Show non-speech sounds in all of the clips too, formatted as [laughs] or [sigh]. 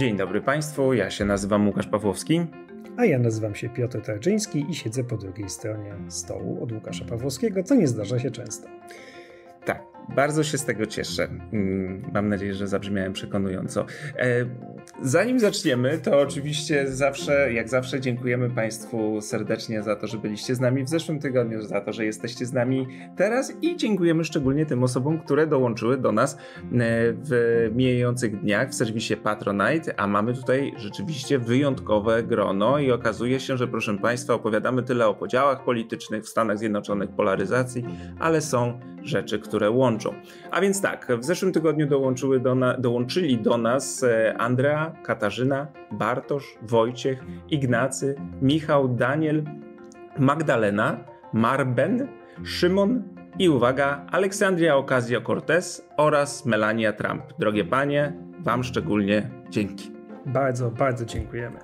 Dzień dobry Państwu, ja się nazywam Łukasz Pawłowski. A ja nazywam się Piotr Tarczyński i siedzę po drugiej stronie stołu od Łukasza Pawłowskiego, co nie zdarza się często. Bardzo się z tego cieszę. Mm, mam nadzieję, że zabrzmiałem przekonująco. E, zanim zaczniemy, to oczywiście zawsze, jak zawsze, dziękujemy Państwu serdecznie za to, że byliście z nami w zeszłym tygodniu, za to, że jesteście z nami teraz i dziękujemy szczególnie tym osobom, które dołączyły do nas e, w mijających dniach w serwisie Patronite, a mamy tutaj rzeczywiście wyjątkowe grono i okazuje się, że proszę Państwa, opowiadamy tyle o podziałach politycznych w Stanach Zjednoczonych, polaryzacji, ale są rzeczy, które łączą dołączą. A więc tak, w zeszłym tygodniu dołączyły do na, dołączyli do nas e, Andrea, Katarzyna, Bartosz, Wojciech, Ignacy, Michał, Daniel, Magdalena, Marben, Szymon i uwaga, Aleksandria Ocasio-Cortez oraz Melania Trump. Drogie panie, wam szczególnie dzięki. Bardzo, bardzo dziękujemy.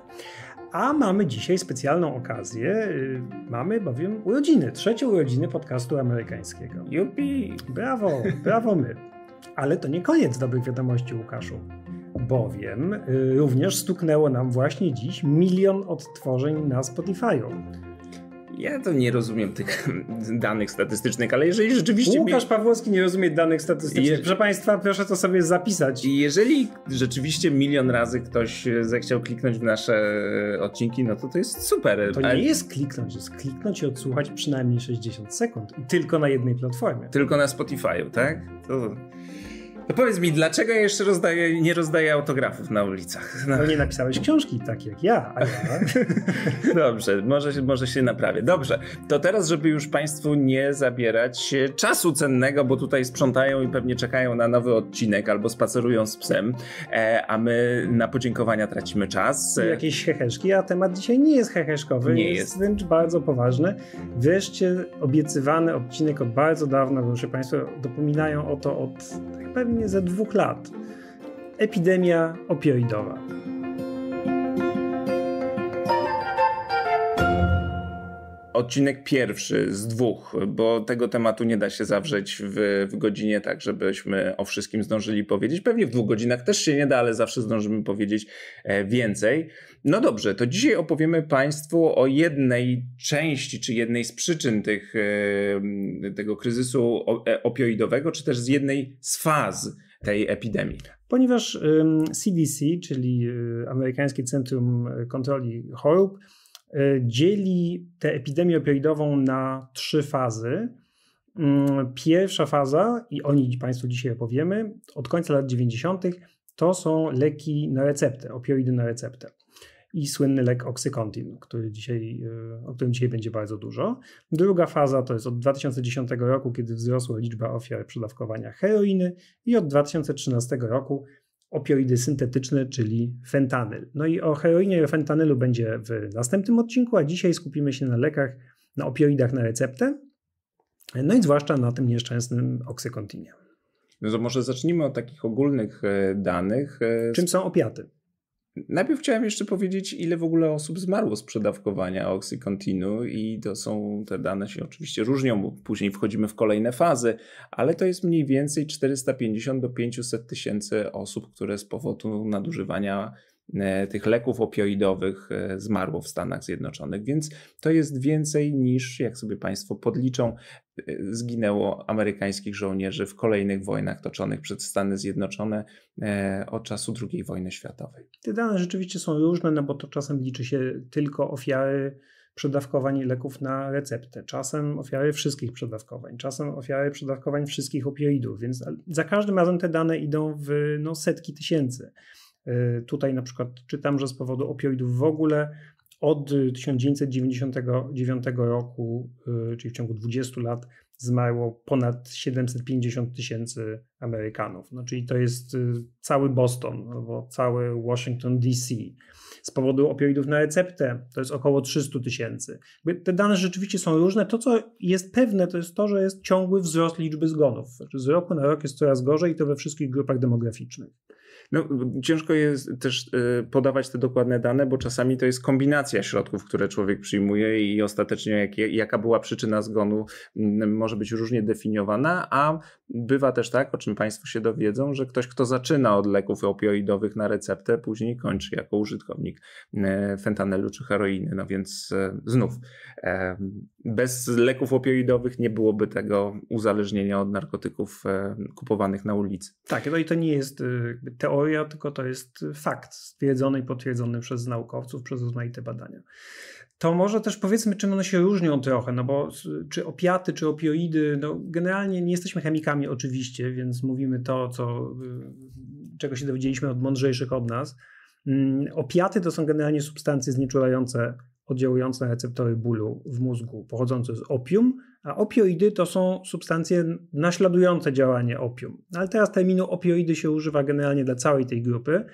A mamy dzisiaj specjalną okazję. Y, mamy bowiem urodziny, trzecie urodziny podcastu amerykańskiego. Jupi! Brawo, brawo my. Ale to nie koniec dobrych wiadomości, Łukaszu. Bowiem y, również stuknęło nam właśnie dziś milion odtworzeń na Spotify'u ja to nie rozumiem tych [laughs] danych statystycznych, ale jeżeli rzeczywiście... Łukasz mi... Pawłowski nie rozumie danych statystycznych. Je... Proszę Państwa, proszę to sobie zapisać. Jeżeli rzeczywiście milion razy ktoś zechciał kliknąć w nasze e, odcinki, no to to jest super. To nie jest kliknąć, jest kliknąć i odsłuchać przynajmniej 60 sekund. I tylko na jednej platformie. Tylko na Spotify'u, tak? To... No powiedz mi, dlaczego ja jeszcze rozdaję, nie rozdaję autografów na ulicach? No. no nie napisałeś książki tak jak ja, a ja. [laughs] Dobrze, może, może się naprawię. Dobrze, to teraz, żeby już Państwu nie zabierać e, czasu cennego, bo tutaj sprzątają i pewnie czekają na nowy odcinek albo spacerują z psem, e, a my na podziękowania tracimy czas. E, Jakieś heheszki, a temat dzisiaj nie jest heheszkowy, nie jest, jest wręcz bardzo poważny. Wreszcie obiecywany odcinek od bardzo dawna, bo już Państwo dopominają o to od tak pewnie mnie za dwóch lat. Epidemia opioidowa. odcinek pierwszy z dwóch, bo tego tematu nie da się zawrzeć w, w, godzinie, tak żebyśmy o wszystkim zdążyli powiedzieć. Pewnie w dwóch godzinach też się nie da, ale zawsze zdążymy powiedzieć e, więcej. No dobrze, to dzisiaj opowiemy Państwu o jednej części, czy jednej z przyczyn tych, e, tego kryzysu e, opioidowego, czy też z jednej z faz tej epidemii. Ponieważ CDC, czyli Amerykańskie Centrum Kontroli Chorób, E, dzieli tę epidemię opioidową na trzy fazy. Mm, pierwsza faza, i o niej Państwu dzisiaj opowiemy, od końca lat 90. to są leki na receptę, opioidy na receptę i słynny lek Oxycontin, który dzisiaj, e, o którym dzisiaj będzie bardzo dużo. Druga faza to jest od 2010 roku, kiedy wzrosła liczba ofiar przedawkowania heroiny i od 2013 roku opioidy syntetyczne, czyli fentanyl. No i o heroinie i o fentanylu będzie w następnym odcinku, a dzisiaj skupimy się na lekach, na opioidach na receptę, no i zwłaszcza na tym nieszczęsnym oksykontinie. No to może zacznijmy od takich ogólnych e, danych. E, Czym są opiaty? Najpierw chciałem jeszcze powiedzieć, ile w ogóle osób zmarło z przedawkowania Oxycontinu i to są, te dane się oczywiście różnią, bo później wchodzimy w kolejne fazy, ale to jest mniej więcej 450 do 500 tysięcy osób, które z powodu nadużywania E, tych leków opioidowych e, zmarło w Stanach Zjednoczonych, więc to jest więcej niż, jak sobie Państwo podliczą, e, zginęło amerykańskich żołnierzy w kolejnych wojnach toczonych przez Stany Zjednoczone od czasu II wojny światowej. Te dane rzeczywiście są różne, no bo to czasem liczy się tylko ofiary przedawkowań leków na receptę, czasem ofiary wszystkich przedawkowań, czasem ofiary przedawkowań wszystkich opioidów, więc za każdym razem te dane idą w no, setki tysięcy. Y, tutaj na przykład czytam, że z powodu opioidów w ogóle od 1999 roku, y, czyli w ciągu 20 lat, zmarło ponad 750 tysięcy Amerykanów. No, czyli to jest y, cały Boston albo no, cały Washington DC. Z powodu opioidów na receptę to jest około 300 tysięcy. Te dane rzeczywiście są różne. To, co jest pewne, to jest to, że jest ciągły wzrost liczby zgonów. Znaczy z roku na rok jest coraz gorzej i to we wszystkich grupach demograficznych. No, ciężko jest też y, podawać te dokładne dane, bo czasami to jest kombinacja środków, które człowiek przyjmuje i ostatecznie jak, jaka była przyczyna zgonu mm, może być różnie definiowana, a bywa też tak, o czym Państwo się dowiedzą, że ktoś, kto zaczyna od leków opioidowych na receptę, później kończy jako użytkownik y, fentanelu czy heroiny. No więc y, znów, e, bez leków opioidowych nie byłoby tego uzależnienia od narkotyków e, kupowanych na ulicy. Tak, no i to nie jest teoria teoria, tylko to jest fakt stwierdzony i potwierdzony przez naukowców, przez rozmaite badania. To może też powiedzmy, czym one się różnią trochę, no bo czy opiaty, czy opioidy, no generalnie nie jesteśmy chemikami oczywiście, więc mówimy to, co, y, czego się dowiedzieliśmy od mądrzejszych od nas. Mm, opiaty to są generalnie substancje znieczulające, oddziałujące na receptory bólu w mózgu, pochodzące z opium, a opioidy to są substancje naśladujące działanie opium. Ale teraz terminu opioidy się używa generalnie dla całej tej grupy.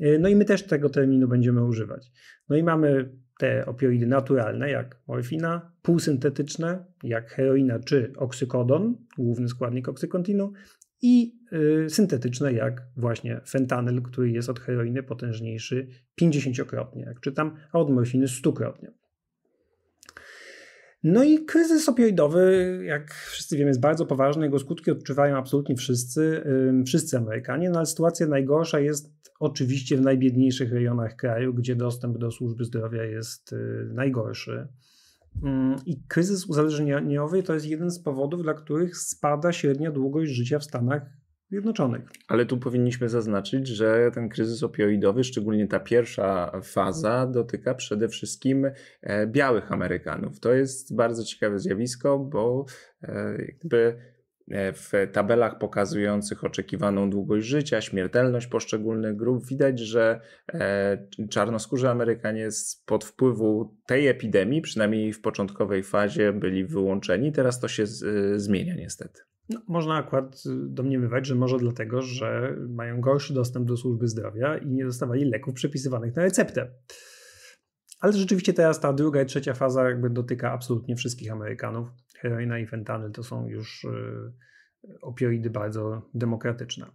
Y, no i my też tego terminu będziemy używać. No i mamy te opioidy naturalne, jak morfina, półsyntetyczne, jak heroina czy oksykodon, główny składnik oksykontinu, i y, syntetyczne, jak właśnie fentanyl, który jest od heroiny potężniejszy 50-krotnie, jak czytam, a od morfiny 100-krotnie. No i kryzys opioidowy, jak wszyscy wiemy, jest bardzo poważny. Jego skutki odczuwają absolutnie wszyscy, wszyscy Amerykanie, no ale sytuacja najgorsza jest oczywiście w najbiedniejszych rejonach kraju, gdzie dostęp do służby zdrowia jest y, najgorszy. Mm, I kryzys uzależnieniowy to jest jeden z powodów, dla których spada średnia długość życia w Stanach Zjednoczonych. Ale tu powinniśmy zaznaczyć, że ten kryzys opioidowy, szczególnie ta pierwsza faza, dotyka przede wszystkim e, białych Amerykanów. To jest bardzo ciekawe zjawisko, bo e, jakby e, w tabelach pokazujących oczekiwaną długość życia, śmiertelność poszczególnych grup, widać, że czarnoskórzy Amerykanie pod wpływu tej epidemii, przynajmniej w początkowej fazie, byli wyłączeni. Teraz to się zmienia niestety. No, można akurat domniemywać, że może dlatego, że mają gorszy dostęp do służby zdrowia i nie dostawali leków przepisywanych na receptę. Ale rzeczywiście teraz ta druga i trzecia faza jakby dotyka absolutnie wszystkich Amerykanów. Heroina i fentanyl to są już y, opioidy bardzo demokratyczne.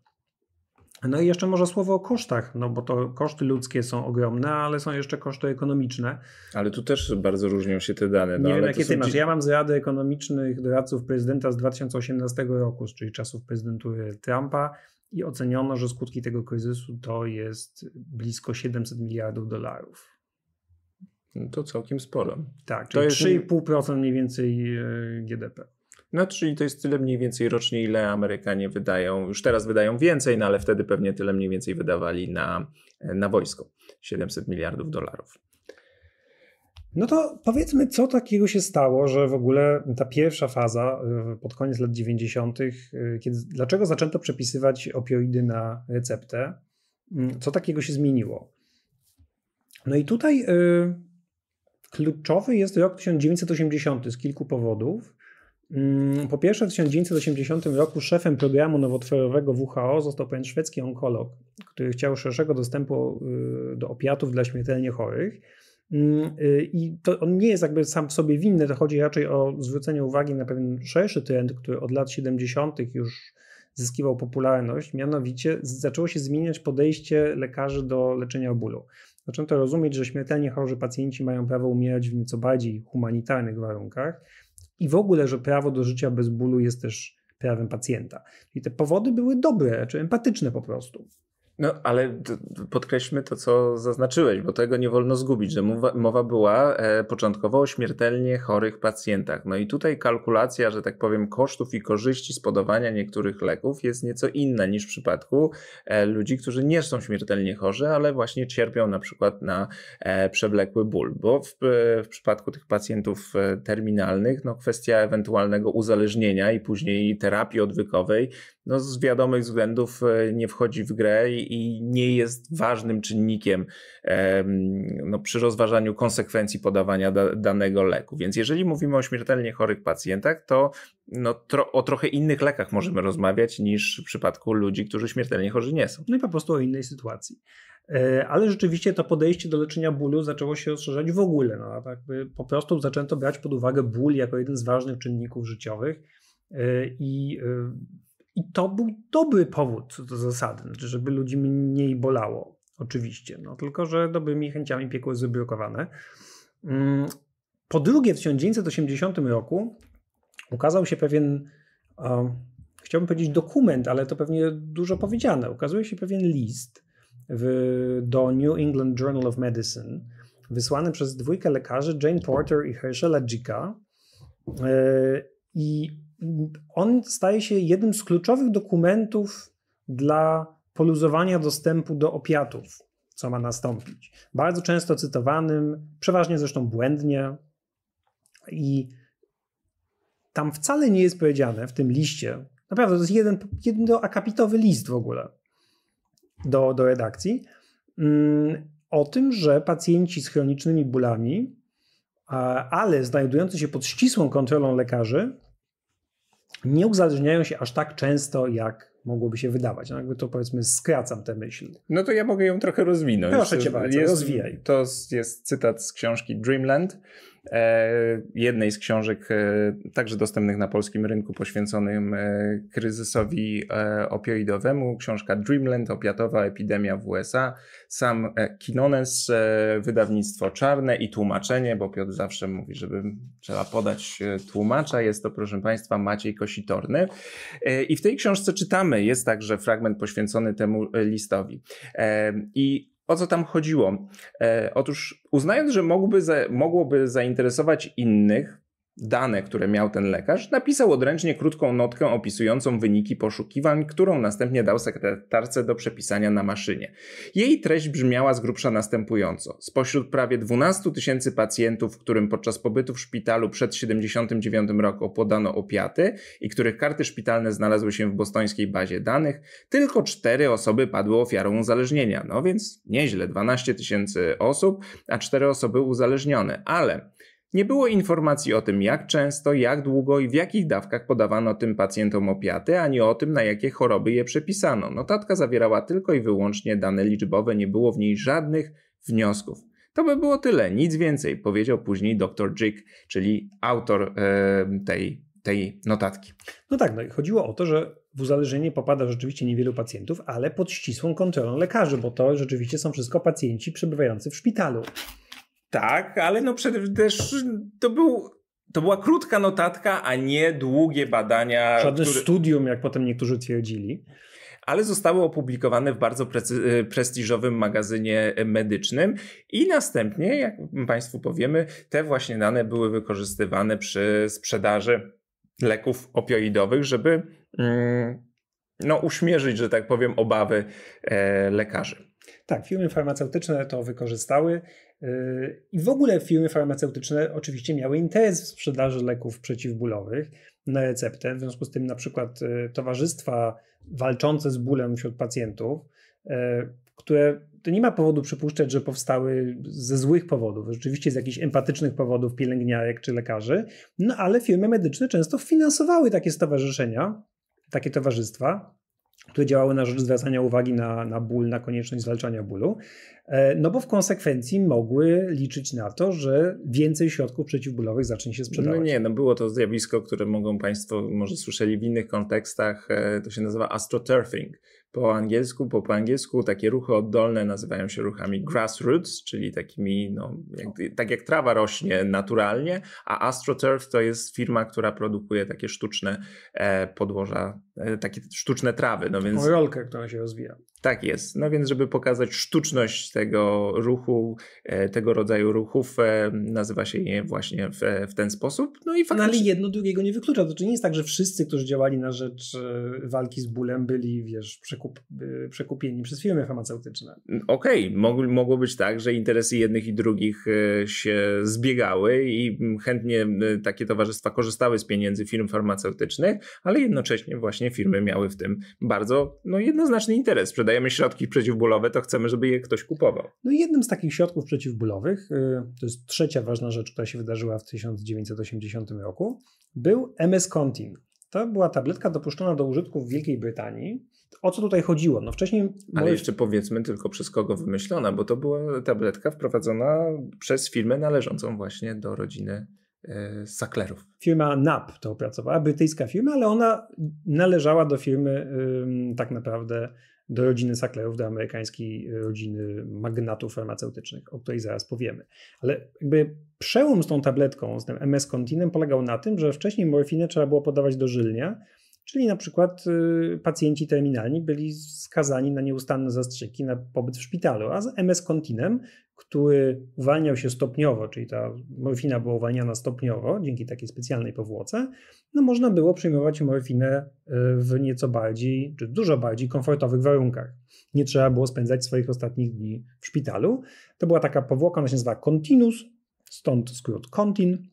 No i jeszcze może słowo o kosztach, no bo to koszty ludzkie są ogromne, ale są jeszcze koszty ekonomiczne. Ale tu też bardzo różnią się te dane. No, Nie wiem, jakie ty masz. Ja mam z Rady Ekonomicznych Doradców Prezydenta z 2018 roku, czyli czasów prezydentury Trumpa i oceniono, że skutki tego kryzysu to jest blisko 700 miliardów dolarów. to całkiem sporo. Tak, czyli to jest... 3,5% mniej więcej e, GDP. No czyli to jest tyle mniej więcej rocznie, ile Amerykanie wydają, już teraz wydają więcej, no ale wtedy pewnie tyle mniej więcej wydawali na, na wojsko. 700 miliardów dolarów. No to powiedzmy, co takiego się stało, że w ogóle ta pierwsza faza y, pod koniec lat 90., y, kiedy, dlaczego zaczęto przepisywać opioidy na receptę? Mm, co takiego się zmieniło? No i tutaj y, kluczowy jest rok 1980 z kilku powodów. Mm, po pierwsze, w 1980 roku szefem programu nowotworowego WHO został pewien szwedzki onkolog, który chciał szerszego dostępu y, do opiatów dla śmiertelnie chorych. Mm, y, I to on nie jest jakby sam w sobie winny, to chodzi raczej o zwrócenie uwagi na pewien szerszy trend, który od lat 70. już zyskiwał popularność, mianowicie zaczęło się zmieniać podejście lekarzy do leczenia bólu. Zaczęto rozumieć, że śmiertelnie chorzy pacjenci mają prawo umierać w nieco bardziej humanitarnych warunkach i w ogóle, że prawo do życia bez bólu jest też prawem pacjenta. I te powody były dobre czy empatyczne po prostu. No, ale podkreślmy to, co zaznaczyłeś, bo tego nie wolno zgubić, że mowa, mowa była e, początkowo o śmiertelnie chorych pacjentach. No i tutaj kalkulacja, że tak powiem, kosztów i korzyści z podawania niektórych leków jest nieco inna niż w przypadku e, ludzi, którzy nie są śmiertelnie chorzy, ale właśnie cierpią na przykład na e, przewlekły ból, bo w, e, w przypadku tych pacjentów e, terminalnych, no kwestia ewentualnego uzależnienia i później terapii odwykowej no, z wiadomych względów e, nie wchodzi w grę i nie jest ważnym czynnikiem no, przy rozważaniu konsekwencji podawania da, danego leku. Więc jeżeli mówimy o śmiertelnie chorych pacjentach, to no, tro, o trochę innych lekach możemy rozmawiać niż w przypadku ludzi, którzy śmiertelnie chorzy nie są. No i po prostu o innej sytuacji. E, ale rzeczywiście to podejście do leczenia bólu zaczęło się rozszerzać w ogóle. No, tak po prostu zaczęto brać pod uwagę ból jako jeden z ważnych czynników życiowych. E, I i to był dobry powód co do zasady, znaczy, żeby ludzi mniej bolało, oczywiście. No, tylko, że dobrymi chęciami piekło jest zablokowane. Mm, po drugie, w 1980 roku ukazał się pewien, chciałbym powiedzieć dokument, ale to pewnie dużo powiedziane. Ukazuje się pewien list w, do New England Journal of Medicine, wysłany przez dwójkę lekarzy Jane Porter i Herschela Dzika. E, I on staje się jednym z kluczowych dokumentów dla poluzowania dostępu do opiatów, co ma nastąpić. Bardzo często cytowanym, przeważnie zresztą błędnie. I tam wcale nie jest powiedziane w tym liście, naprawdę to jest jeden, jeden akapitowy list w ogóle do, do redakcji, mm, o tym, że pacjenci z chronicznymi bólami, ale znajdujący się pod ścisłą kontrolą lekarzy, nie uzależniają się aż tak często, jak mogłoby się wydawać. No jakby to powiedzmy skracam tę myśl. No to ja mogę ją trochę rozwinąć. Proszę cię bardzo, jest, rozwijaj. To jest cytat z książki Dreamland E, jednej z książek, e, także dostępnych na polskim rynku, poświęconym e, kryzysowi opioidowemu. Książka Dreamland, opiatowa epidemia w USA. Sam Kinones, wydawnictwo czarne i tłumaczenie, bo Piotr zawsze mówi, żeby trzeba podać tłumacza. Jest to, proszę Państwa, Maciej Kositorny. I w tej książce czytamy, jest także fragment poświęcony temu listowi. I o co tam chodziło? E, otóż uznając, że za, mogłoby zainteresować innych, dane, które miał ten lekarz, napisał odręcznie krótką notkę opisującą wyniki poszukiwań, którą następnie dał sekretarce do przepisania na maszynie. Jej treść brzmiała z grubsza następująco. Spośród prawie 12 tysięcy pacjentów, którym podczas pobytu w szpitalu przed 79 roku podano opiaty i których karty szpitalne znalazły się w bostońskiej bazie danych, tylko 4 osoby padły ofiarą uzależnienia. No więc nieźle, 12 tysięcy osób, a 4 osoby uzależnione. Ale nie było informacji o tym, jak często, jak długo i w jakich dawkach podawano tym pacjentom opiaty, ani o tym, na jakie choroby je przepisano. Notatka zawierała tylko i wyłącznie dane liczbowe, nie było w niej żadnych wniosków. To by było tyle, nic więcej, powiedział później dr Jig, czyli autor e, tej, tej notatki. No tak, no i chodziło o to, że w uzależnienie popada rzeczywiście niewielu pacjentów, ale pod ścisłą kontrolą lekarzy, bo to rzeczywiście są wszystko pacjenci przebywający w szpitalu. Tak, ale no przede wszystkim to był to była krótka notatka, a nie długie badania. Żadne które... studium, jak potem niektórzy twierdzili. Ale zostały opublikowane w bardzo prestiżowym magazynie medycznym, i następnie, jak Państwu powiemy, te właśnie dane były wykorzystywane przy sprzedaży leków opioidowych, żeby mm, no, uśmierzyć, że tak powiem, obawy e, lekarzy. Tak, firmy farmaceutyczne to wykorzystały. I w ogóle firmy farmaceutyczne oczywiście miały interes w sprzedaży leków przeciwbólowych na receptę, w związku z tym na przykład e, towarzystwa walczące z bólem wśród pacjentów, e, które to nie ma powodu przypuszczać, że powstały ze złych powodów, rzeczywiście z jakichś empatycznych powodów pielęgniarek czy lekarzy, no ale firmy medyczne często finansowały takie stowarzyszenia, takie towarzystwa, które działały na rzecz zwracania uwagi na, na ból, na konieczność zwalczania bólu. E, no bo w konsekwencji mogły liczyć na to, że więcej środków przeciwbólowych zacznie się sprzedawać. No nie, no było to zjawisko, które mogą Państwo może słyszeli w innych kontekstach, e, to się nazywa astroturfing. Po angielsku, po, po angielsku takie ruchy oddolne nazywają się ruchami grassroots, czyli takimi, no, jak, tak jak trawa rośnie naturalnie, a AstroTurf to jest firma, która produkuje takie sztuczne e, podłoża, takie sztuczne trawy. No więc... Rolkę, która się rozwija. Tak jest. No więc, żeby pokazać sztuczność tego ruchu, e, tego rodzaju ruchów, e, nazywa się je właśnie w, w ten sposób. No i faktycznie... No ale jedno drugiego nie wyklucza. To czy nie jest tak, że wszyscy, którzy działali na rzecz e, walki z bólem, byli, wiesz, przekup, przekupieni przez firmy farmaceutyczne? Okej, okay. mogło być tak, że interesy jednych i drugich się zbiegały i mm, chętnie takie towarzystwa korzystały z pieniędzy firm farmaceutycznych, ale jednocześnie właśnie firmy miały w tym bardzo no, jednoznaczny interes przede dajemy środki przeciwbólowe, to chcemy, żeby je ktoś kupował. No i jednym z takich środków przeciwbólowych, y, to jest trzecia ważna rzecz, która się wydarzyła w 1980 roku, był MS-Contin. To była tabletka dopuszczona do użytku w Wielkiej Brytanii. O co tutaj chodziło? No wcześniej. Ale jeszcze powiedzmy tylko przez kogo wymyślona, bo to była tabletka wprowadzona przez firmę należącą właśnie do rodziny e, Sacklerów. Firma NAP to opracowała, brytyjska firma, ale ona należała do firmy tak naprawdę do rodziny Sacklerów, do amerykańskiej rodziny magnatów farmaceutycznych, o której zaraz powiemy. Ale jakby przełom z tą tabletką, z tym MS-Continem polegał na tym, że wcześniej morfinę trzeba było podawać do żylnia. Czyli na przykład y, pacjenci terminalni byli skazani na nieustanne zastrzyki na pobyt w szpitalu, a z MS-Continem, który uwalniał się stopniowo, czyli ta morfina była uwalniana stopniowo dzięki takiej specjalnej powłoce, no można było przyjmować morfinę y, w nieco bardziej, czy dużo bardziej komfortowych warunkach. Nie trzeba było spędzać swoich ostatnich dni w szpitalu. To była taka powłoka, ona się nazywa Continus, stąd skrót Contin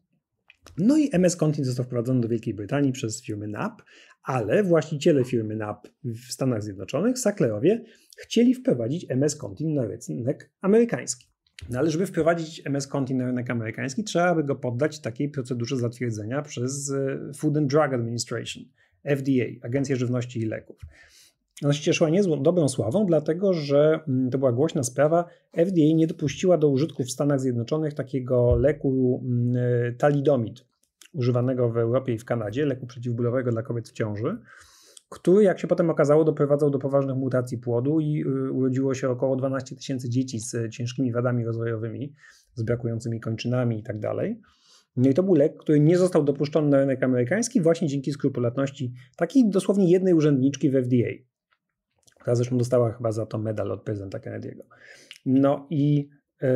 no i MS Contin został wprowadzony do Wielkiej Brytanii przez firmy NAP, ale właściciele firmy NAP w Stanach Zjednoczonych, Sacklerowie, chcieli wprowadzić MS Contin na rynek amerykański. No ale żeby wprowadzić MS Contin na rynek amerykański, trzeba by go poddać takiej procedurze zatwierdzenia przez e, Food and Drug Administration, FDA, Agencję Żywności i Leków. Ona się cieszyła niezłą, dobrą sławą, dlatego że mm, to była głośna sprawa. FDA nie dopuściła do użytku w Stanach Zjednoczonych takiego leku mm, e, talidomid, używanego w Europie i w Kanadzie, leku przeciwbólowego dla kobiet w ciąży, który, jak się potem okazało, doprowadzał do poważnych mutacji płodu i y, urodziło się około 12 tysięcy dzieci z ciężkimi wadami rozwojowymi, z brakującymi kończynami itd. Tak no i to był lek, który nie został dopuszczony na rynek amerykański właśnie dzięki skrupulatności takiej dosłownie jednej urzędniczki w FDA która zresztą dostała chyba za to medal od prezydenta Kennedy'ego. No i, e,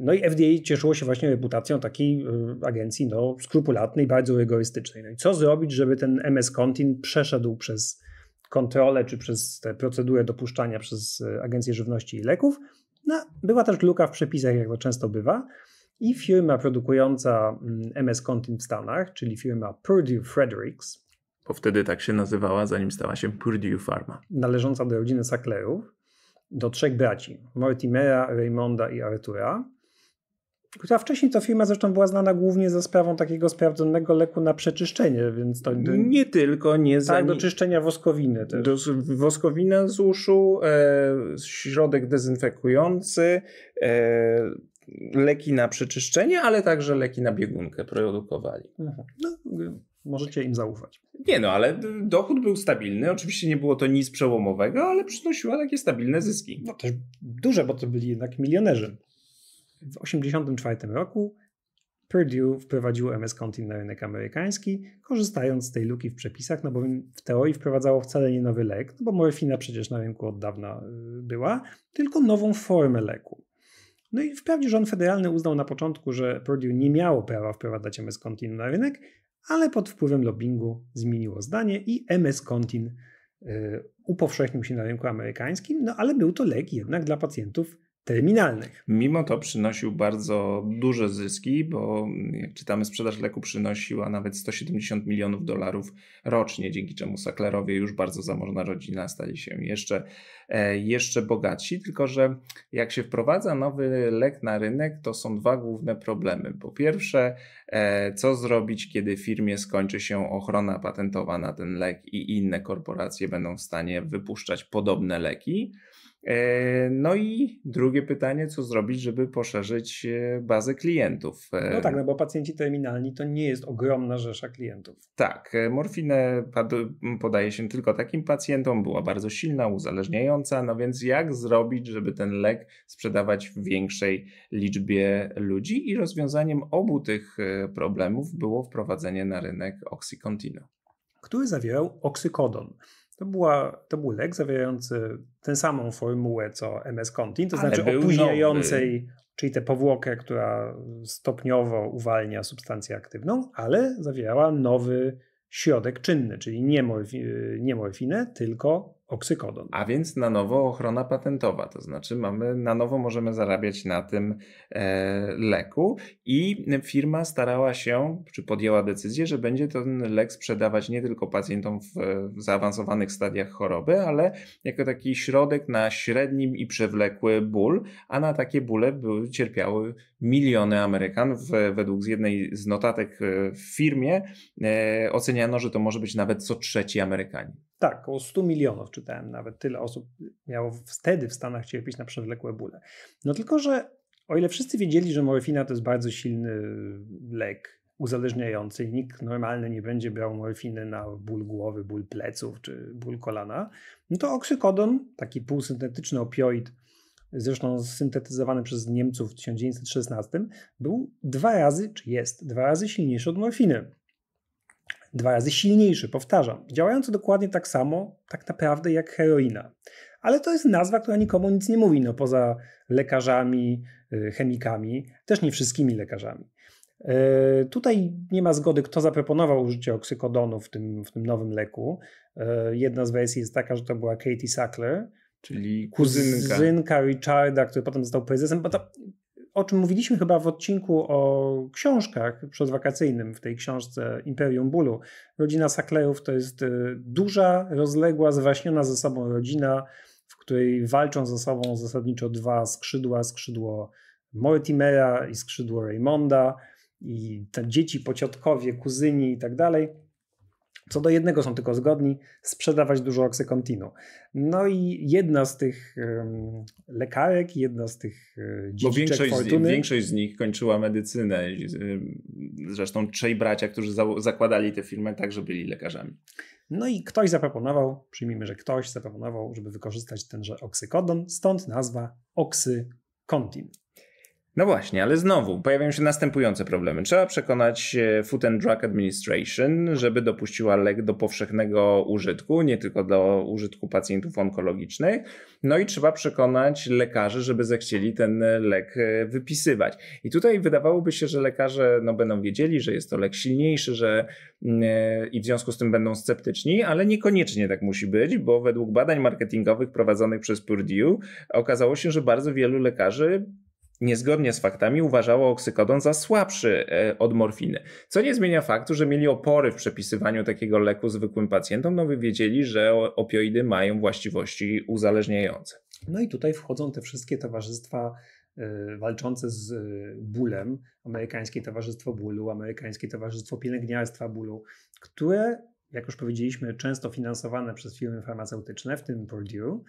no i FDA cieszyło się właśnie reputacją takiej e, agencji no, skrupulatnej, bardzo rygorystycznej. No i co zrobić, żeby ten MS-Contin przeszedł przez kontrolę czy przez tę procedurę dopuszczania przez e, Agencję Żywności i Leków? No, była też luka w przepisach, jak to często bywa. I firma produkująca MS mm, Contin w Stanach, czyli firma Purdue Fredericks, bo wtedy tak się nazywała, zanim stała się Purdue Pharma. Należąca do rodziny Sacklerów, do trzech braci, Mortimera, Raymonda i Artura, która wcześniej to firma zresztą była znana głównie za sprawą takiego sprawdzonego leku na przeczyszczenie, więc to... Nie tylko, nie... Tak, do czyszczenia woskowiny też. Do, woskowina z uszu, e, środek dezynfekujący, e, leki na przeczyszczenie, ale także leki na biegunkę produkowali. Mhm. No, możecie im zaufać. Nie no, ale dochód był stabilny. Oczywiście nie było to nic przełomowego, ale przynosiła takie stabilne zyski. No też duże, bo to byli jednak milionerzy. W 1984 roku Purdue wprowadziło MS-Contin na rynek amerykański, korzystając z tej luki w przepisach, no bowiem w teorii wprowadzało wcale nie nowy lek, no bo morfina przecież na rynku od dawna y, była, tylko nową formę leku. No i wprawdzie rząd federalny uznał na początku, że Purdue nie miało prawa wprowadzać MS-Continu na rynek, ale pod wpływem lobbingu zmieniło zdanie i MS-Contin y, upowszechnił się na rynku amerykańskim, no ale był to lek jednak dla pacjentów terminalnych. Mimo to przynosił bardzo duże zyski, bo jak czytamy, sprzedaż leku przynosiła nawet 170 milionów dolarów rocznie, dzięki czemu saklerowie już bardzo zamożna rodzina, stali się jeszcze, e, jeszcze bogatsi. Tylko, że jak się wprowadza nowy lek na rynek, to są dwa główne problemy. Po pierwsze, e, co zrobić, kiedy firmie skończy się ochrona patentowa na ten lek i inne korporacje będą w stanie wypuszczać podobne leki. E, no i drugie pytanie, co zrobić, żeby poszerzyć e, bazę klientów? E, no tak, no bo pacjenci terminalni to nie jest ogromna rzesza klientów. Tak, morfinę podaje się tylko takim pacjentom, była bardzo silna, uzależniająca, no więc jak zrobić, żeby ten lek sprzedawać w większej liczbie ludzi? I rozwiązaniem obu tych problemów było wprowadzenie na rynek Oxycontina który zawierał oksykodon. To, była, to był lek zawierający tę samą formułę co MS-Contin, to Ale znaczy opóźniającej, nowy czyli tę powłokę, która stopniowo uwalnia substancję aktywną, ale zawierała nowy środek czynny, czyli nie, morfi, nie morfinę, tylko oksykodon. A więc na nowo ochrona patentowa, to znaczy mamy na nowo możemy zarabiać na tym e, leku i firma starała się, czy podjęła decyzję, że będzie ten lek sprzedawać nie tylko pacjentom w, w zaawansowanych stadiach choroby, ale jako taki środek na średnim i przewlekły ból, a na takie bóle były, cierpiały miliony Amerykanów. Według z jednej z notatek e, w firmie e, oceniano, że to może być nawet co trzeci Amerykanin. Tak, około 100 milionów czytałem nawet. Tyle osób miało wtedy w Stanach cierpieć na przewlekłe bóle. No tylko, że o ile wszyscy wiedzieli, że morfina to jest bardzo silny lek uzależniający, nikt normalny nie będzie brał morfiny na ból głowy, ból pleców czy ból kolana, no to oksykodon, taki półsyntetyczny opioid, zresztą syntetyzowany przez Niemców w 1916, był dwa razy, czy jest, dwa razy silniejszy od morfiny dwa razy silniejszy, powtarzam, działający dokładnie tak samo, tak naprawdę jak heroina. Ale to jest nazwa, która nikomu nic nie mówi, no poza lekarzami, y, chemikami, też nie wszystkimi lekarzami. E, tutaj nie ma zgody, kto zaproponował użycie oksykodonu w tym, w tym nowym leku. E, jedna z wersji jest taka, że to była Katie Sackler, czyli kuzynka. kuzynka Richarda, który potem został prezesem. Bo to o czym mówiliśmy chyba w odcinku o książkach przedwakacyjnym, w tej książce Imperium Bólu. Rodzina Sacklerów to jest y, duża, rozległa, zwaśniona ze sobą rodzina, w której walczą ze sobą zasadniczo dwa skrzydła, skrzydło Mortimera i skrzydło Raymonda i te dzieci, pociotkowie, kuzyni i tak dalej co do jednego są tylko zgodni, sprzedawać dużo oksykontinu. No i jedna z tych um, lekarek, jedna z tych dziedziczek Bo większość, fortuny, z, większość z nich kończyła medycynę. E, zresztą trzej bracia, którzy za, zakładali tę firmę, także byli lekarzami. No i ktoś zaproponował, przyjmijmy, że ktoś zaproponował, żeby wykorzystać tenże oksykodon, stąd nazwa oksykontin. No właśnie, ale znowu pojawiają się następujące problemy. Trzeba przekonać e, Food and Drug Administration, żeby dopuściła lek do powszechnego użytku, nie tylko do użytku pacjentów onkologicznych. No i trzeba przekonać lekarzy, żeby zechcieli ten lek e, wypisywać. I tutaj wydawałoby się, że lekarze no, będą wiedzieli, że jest to lek silniejszy, że mm, e, i w związku z tym będą sceptyczni, ale niekoniecznie tak musi być, bo według badań marketingowych prowadzonych przez Purdue okazało się, że bardzo wielu lekarzy niezgodnie z faktami uważało oksykodon za słabszy e, od morfiny. Co nie zmienia faktu, że mieli opory w przepisywaniu takiego leku zwykłym pacjentom, no wiedzieli, że opioidy mają właściwości uzależniające. No i tutaj wchodzą te wszystkie towarzystwa e, walczące z e, bólem, amerykańskie towarzystwo bólu, amerykańskie towarzystwo pielęgniarstwa bólu, które jak już powiedzieliśmy, często finansowane przez firmy farmaceutyczne, w tym Purdue,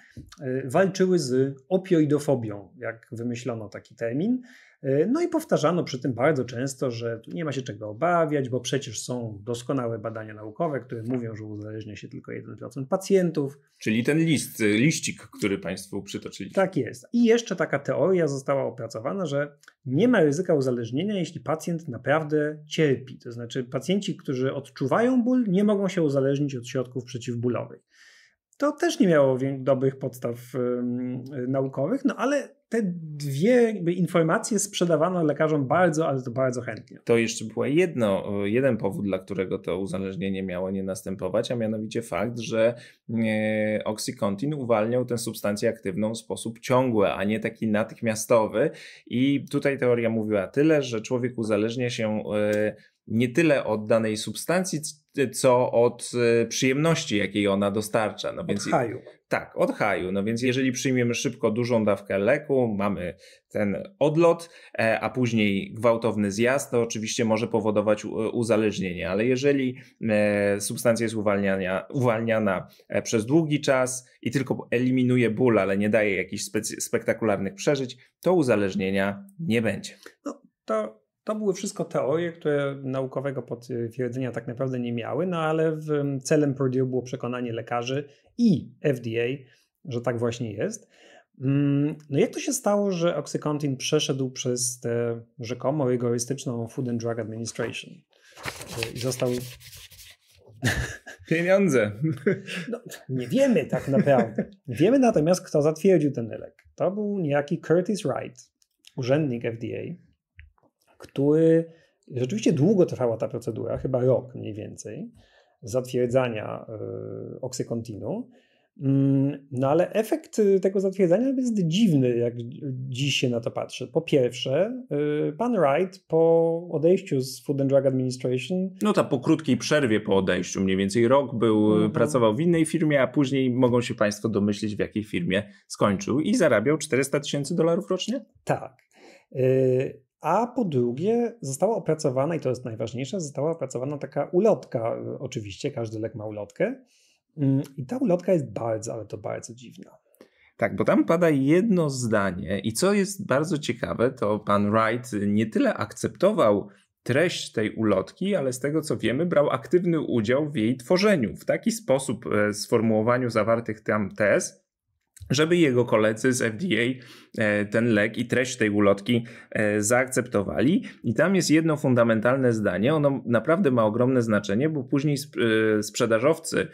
e, walczyły z opioidofobią, jak wymyślono taki termin, E, no i powtarzano przy tym bardzo często, że nie ma się czego obawiać, bo przecież są doskonałe badania naukowe, które mówią, że uzależnia się tylko 1% pacjentów. Czyli ten list, y, liścik, który Państwu przytoczyli. Tak jest. I jeszcze taka teoria została opracowana, że nie ma ryzyka uzależnienia, jeśli pacjent naprawdę cierpi. To znaczy, pacjenci, którzy odczuwają ból, nie mogą się uzależnić od środków przeciwbólowych. To też nie miało dobrych podstaw naukowych, no ale te dwie informacje sprzedawano lekarzom bardzo, ale to bardzo chętnie. To jeszcze było jedno, jeden powód, dla którego to uzależnienie miało nie następować, a mianowicie fakt, że e, Oxycontin uwalniał tę substancję aktywną w sposób ciągły, a nie taki natychmiastowy. I tutaj teoria mówiła tyle, że człowiek uzależnia się e, nie tyle od danej substancji, co od e, przyjemności, jakiej ona dostarcza. No od więc, haju. Tak, od haju. No więc jeżeli przyjmiemy szybko dużą dawkę leku, mamy ten odlot, e, a później gwałtowny zjazd, to oczywiście może powodować e, uzależnienie, ale jeżeli e, substancja jest uwalniana, uwalniana przez długi czas i tylko eliminuje ból, ale nie daje jakichś spektakularnych przeżyć, to uzależnienia nie będzie. No, to to były wszystko teorie, które naukowego potwierdzenia tak naprawdę nie miały, no ale mm, celem Purdue było przekonanie lekarzy i FDA, że tak właśnie jest. Mm, no jak to się stało, że Oxycontin przeszedł przez tę rzekomo rygorystyczną Food and Drug Administration i został... Pieniądze. No, nie wiemy tak naprawdę. Wiemy natomiast, kto zatwierdził ten lek. To był niejaki Curtis Wright, urzędnik FDA, który rzeczywiście długo trwała ta procedura, chyba rok mniej więcej, zatwierdzania oksykontinu. Oxycontinu. Mm, no ale efekt y, tego zatwierdzenia jest dziwny, jak dziś się na to patrzy. Po pierwsze, y, pan Wright po odejściu z Food and Drug Administration. No ta po krótkiej przerwie po odejściu, mniej więcej rok był, y, mhm. pracował w innej firmie, a później mogą się Państwo domyślić, w jakiej firmie skończył i zarabiał 400 tysięcy dolarów rocznie? Tak. A po drugie, została opracowana, i to jest najważniejsze, została opracowana taka ulotka. Oczywiście każdy lek ma ulotkę. Mm, I ta ulotka jest bardzo, ale to bardzo dziwna. Tak, bo tam pada jedno zdanie. I co jest bardzo ciekawe, to pan Wright nie tyle akceptował treść tej ulotki, ale z tego co wiemy, brał aktywny udział w jej tworzeniu. W taki sposób e, sformułowaniu zawartych tam tez żeby jego koledzy z FDA e, ten lek i treść tej ulotki e, zaakceptowali. I tam jest jedno fundamentalne zdanie, ono naprawdę ma ogromne znaczenie, bo później e, sprzedażowcy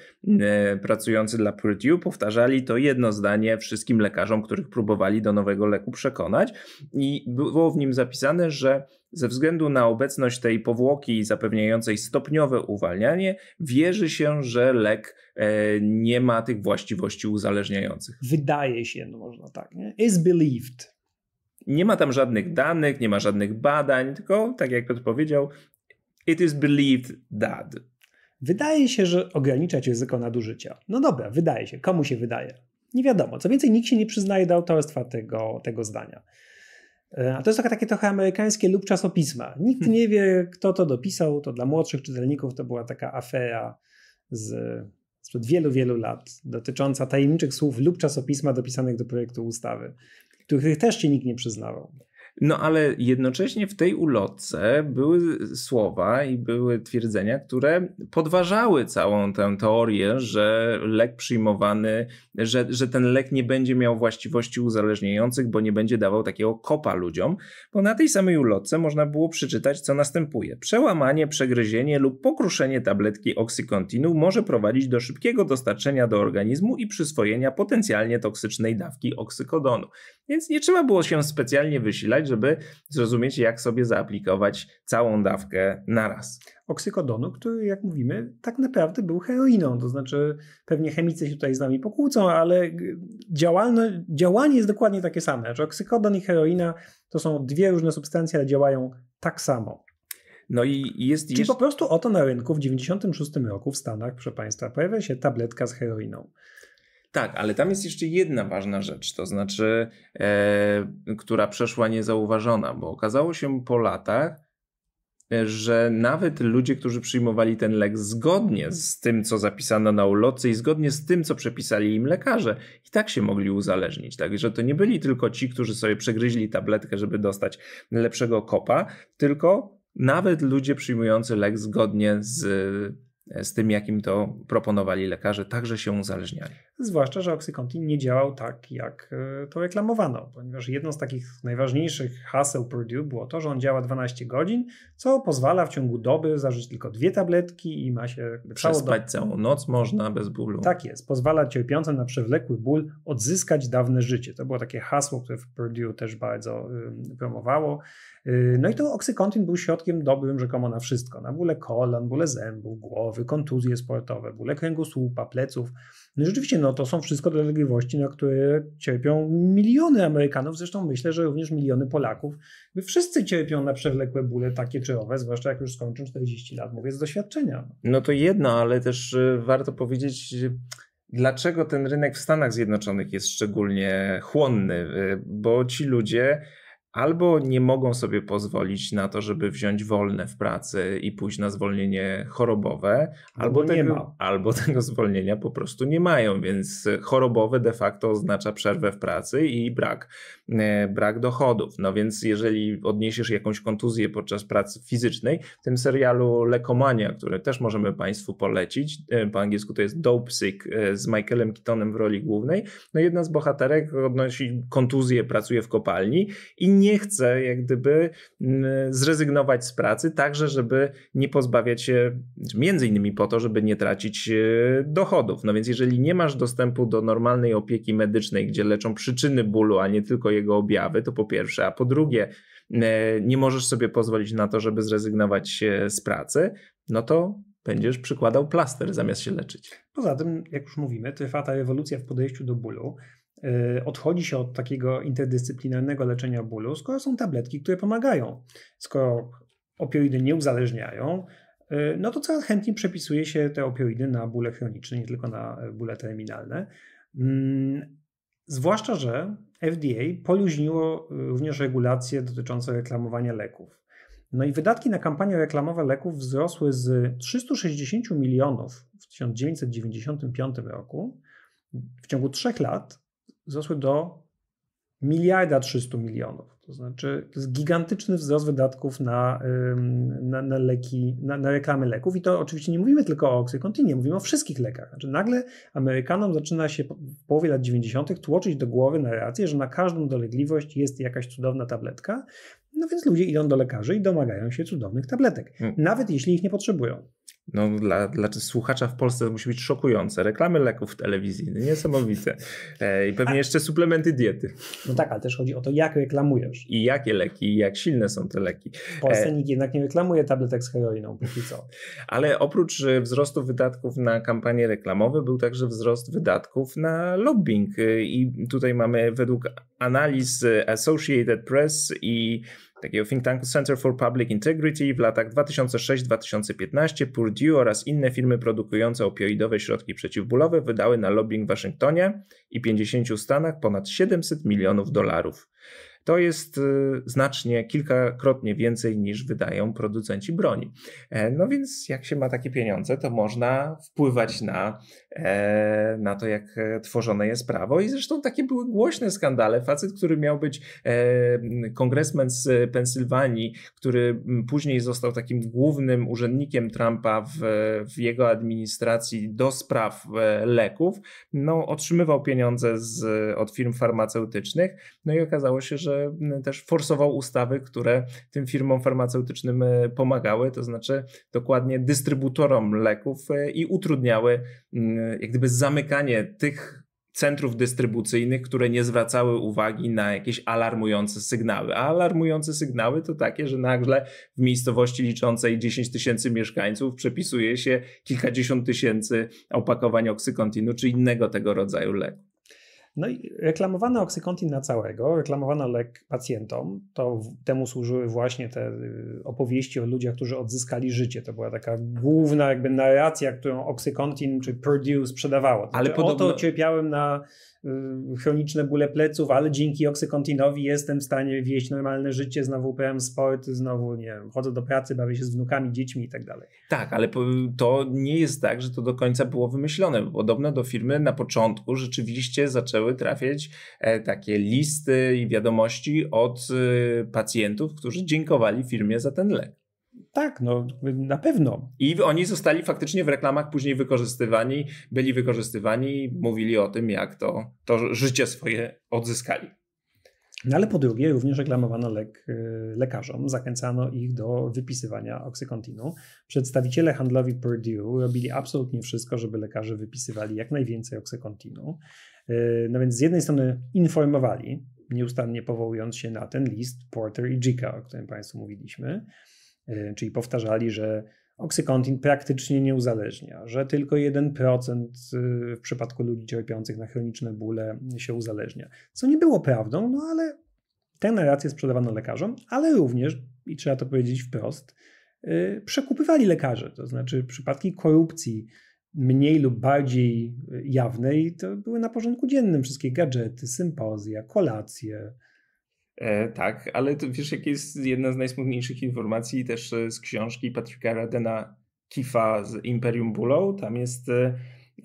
pracujący dla Purdue powtarzali to jedno zdanie wszystkim lekarzom, których próbowali do nowego leku przekonać i było w nim zapisane, że ze względu na obecność tej powłoki zapewniającej stopniowe uwalnianie, wierzy się, że lek e, nie ma tych właściwości uzależniających. Wydaje się, no można tak, nie? is believed. Nie ma tam żadnych danych, nie ma żadnych badań, tylko tak jak Piotr powiedział, it is believed that. Wydaje się, że ograniczać ryzyko nadużycia. No dobra, wydaje się. Komu się wydaje? Nie wiadomo. Co więcej, nikt się nie przyznaje do autorstwa tego, tego zdania. E, a to jest takie trochę amerykańskie lub czasopisma. Nikt hmm. nie wie, kto to dopisał. To dla młodszych czytelników to była taka afera z sprzed wielu, wielu lat dotycząca tajemniczych słów lub czasopisma dopisanych do projektu ustawy, których też się nikt nie przyznawał. No ale jednocześnie w tej ulotce były słowa i były twierdzenia, które podważały całą tę teorię, że lek przyjmowany, że, że ten lek nie będzie miał właściwości uzależniających, bo nie będzie dawał takiego kopa ludziom, bo na tej samej ulotce można było przeczytać, co następuje. Przełamanie, przegryzienie lub pokruszenie tabletki oksykontinu może prowadzić do szybkiego dostarczenia do organizmu i przyswojenia potencjalnie toksycznej dawki oksykodonu. Więc nie trzeba było się specjalnie wysilać, żeby zrozumieć, jak sobie zaaplikować całą dawkę naraz. Oksykodonu, który, jak mówimy, tak naprawdę był heroiną. To znaczy, pewnie chemicy się tutaj z nami pokłócą, ale działalne, działanie jest dokładnie takie same. Znaczy, oksykodon i heroina to są dwie różne substancje, ale działają tak samo. No i jest Czyli jeszcze... po prostu oto na rynku w 1996 roku w Stanach, proszę Państwa, pojawia się tabletka z heroiną. Tak, ale tam jest jeszcze jedna ważna rzecz, to znaczy, e, która przeszła niezauważona, bo okazało się po latach, e, że nawet ludzie, którzy przyjmowali ten lek zgodnie z tym, co zapisano na ulotce i zgodnie z tym, co przepisali im lekarze, i tak się mogli uzależnić. Także to nie byli tylko ci, którzy sobie przegryźli tabletkę, żeby dostać lepszego kopa, tylko nawet ludzie przyjmujący lek zgodnie z E, z tym, jakim to proponowali lekarze, także się uzależniali. Zwłaszcza, że oksykontin nie działał tak, jak e, to reklamowano, ponieważ jedno z takich najważniejszych haseł Purdue było to, że on działa 12 godzin, co pozwala w ciągu doby zażyć tylko dwie tabletki i ma się... Przespać do... całą noc można bez bólu. Tak jest, pozwala cierpiącym na przewlekły ból odzyskać dawne życie. To było takie hasło, które w Purdue też bardzo y, promowało. Y, no i to oksykontin był środkiem dobrym rzekomo na wszystko, na bóle kolan, bóle zębów, głowy, głowy, kontuzje sportowe, bóle kręgosłupa, pleców. No rzeczywiście, no to są wszystko dolegliwości, na które cierpią miliony Amerykanów, zresztą myślę, że również miliony Polaków. My wszyscy cierpią na przewlekłe bóle takie czy owe, zwłaszcza jak już skończą 40 lat, mówię z doświadczenia. No to jedno, ale też y, warto powiedzieć, y, dlaczego ten rynek w Stanach Zjednoczonych jest szczególnie chłonny, y, bo ci ludzie albo nie mogą sobie pozwolić na to, żeby wziąć wolne w pracy i pójść na zwolnienie chorobowe, albo, nie tego, ma. albo [laughs] tego zwolnienia po prostu nie mają, więc chorobowe de facto oznacza przerwę w pracy i brak, e, brak dochodów. No więc jeżeli odniesiesz jakąś kontuzję podczas pracy fizycznej, w tym serialu Lekomania, który też możemy Państwu polecić, e, po angielsku to jest Dope Sick e, z Michaelem Keatonem w roli głównej, no jedna z bohaterek odnosi kontuzję, pracuje w kopalni i nie nie chce jak gdyby mm, zrezygnować z pracy, także żeby nie pozbawiać się, znaczy między innymi po to, żeby nie tracić e, dochodów. No więc jeżeli nie masz dostępu do normalnej opieki medycznej, gdzie leczą przyczyny bólu, a nie tylko jego objawy, to po pierwsze, a po drugie, e, nie możesz sobie pozwolić na to, żeby zrezygnować e, z pracy, no to będziesz przykładał plaster zamiast się leczyć. Poza tym, jak już mówimy, trwa ta ewolucja w podejściu do bólu. Y, odchodzi się od takiego interdyscyplinarnego leczenia bólu, skoro są tabletki, które pomagają. Skoro opioidy nie uzależniają, y, no to coraz chętniej przepisuje się te opioidy na bóle chroniczne, nie tylko na y, bóle terminalne. Mm, zwłaszcza, że FDA poluźniło również regulacje dotyczące reklamowania leków. No i wydatki na kampanie reklamowe leków wzrosły z 360 milionów w 1995 roku w ciągu trzech lat wzrosły do miliarda 300 milionów. To znaczy, to jest gigantyczny wzrost wydatków na, na, na leki, na, na reklamy leków. I to oczywiście nie mówimy tylko o Oxycontinie, mówimy o wszystkich lekach. Znaczy, nagle Amerykanom zaczyna się w połowie lat 90. tłoczyć do głowy narrację, że na każdą dolegliwość jest jakaś cudowna tabletka. No więc ludzie idą do lekarzy i domagają się cudownych tabletek, hmm. nawet jeśli ich nie potrzebują no, dla, dla słuchacza w Polsce to musi być szokujące. Reklamy leków w telewizji, no, niesamowite. E, I pewnie A... jeszcze suplementy diety. No tak, ale też chodzi o to, jak reklamujesz. I jakie leki, i jak silne są te leki. W Polsce e... nikt jednak nie reklamuje tabletek z heroiną, póki co. Ale oprócz e, wzrostu wydatków na kampanie reklamowe, był także wzrost wydatków na lobbying. E, I tutaj mamy według analiz e, Associated Press i takiego think tanku Center for Public Integrity w latach 2006-2015 Purdue oraz inne firmy produkujące opioidowe środki przeciwbólowe wydały na lobbying w Waszyngtonie i 50 stanach ponad 700 milionów dolarów. To jest y, znacznie kilkakrotnie więcej niż wydają producenci broni. E, no więc jak się ma takie pieniądze, to można wpływać na, e, na to, jak e, tworzone jest prawo. I zresztą takie były głośne skandale. Facet, który miał być kongresmen z Pensylwanii, który później został takim głównym urzędnikiem Trumpa w, w jego administracji do spraw leków, no, otrzymywał pieniądze z, od firm farmaceutycznych. No i okazało się, że Mm, też forsował ustawy, które tym firmom farmaceutycznym e, pomagały, to znaczy dokładnie dystrybutorom leków e, i utrudniały mm, jak gdyby zamykanie tych centrów dystrybucyjnych, które nie zwracały uwagi na jakieś alarmujące sygnały. A alarmujące sygnały to takie, że nagle w miejscowości liczącej 10 tysięcy mieszkańców przepisuje się kilkadziesiąt tysięcy opakowań oksykontinu, czy innego tego rodzaju leku. No i reklamowano oksykontin na całego, reklamowano lek pacjentom. To temu służyły właśnie te y, opowieści o ludziach, którzy odzyskali życie. To była taka główna jakby narracja, którą oksykontin czy Purdue sprzedawało. To Ale znaczy, podobno... Oto cierpiałem na Y, chroniczne bóle pleców, ale dzięki oksykontinowi jestem w stanie wieść normalne życie, znowu uprawiam sport, znowu nie wiem, chodzę do pracy, bawię się z wnukami, dziećmi i tak dalej. Tak, ale to nie jest tak, że to do końca było wymyślone. Podobno do firmy na początku rzeczywiście zaczęły trafiać e, takie listy i wiadomości od e, pacjentów, którzy dziękowali firmie za ten lek. Tak, no na pewno. I oni zostali faktycznie w reklamach później wykorzystywani, byli wykorzystywani, mówili o tym, jak to, to życie swoje odzyskali. No ale po drugie, również reklamowano lek y, lekarzom, zachęcano ich do wypisywania oksykontinu. Przedstawiciele handlowi Purdue robili absolutnie wszystko, żeby lekarze wypisywali jak najwięcej oksykontinu. Y, no więc z jednej strony informowali, nieustannie powołując się na ten list Porter i Jika, o którym Państwu mówiliśmy. E, czyli powtarzali, że oksykontin praktycznie nie uzależnia, że tylko 1% y, w przypadku ludzi cierpiących na chroniczne bóle się uzależnia. Co nie było prawdą, no ale tę narrację sprzedawano lekarzom, ale również, i trzeba to powiedzieć wprost, y, przekupywali lekarze, to znaczy przypadki korupcji mniej lub bardziej y, jawnej to były na porządku dziennym wszystkie gadżety, sympozja, kolacje, E, tak, ale to wiesz, jaka jest jedna z najsmutniejszych informacji też e, z książki Patryka Radena Kifa z Imperium Bulow. Tam jest, e,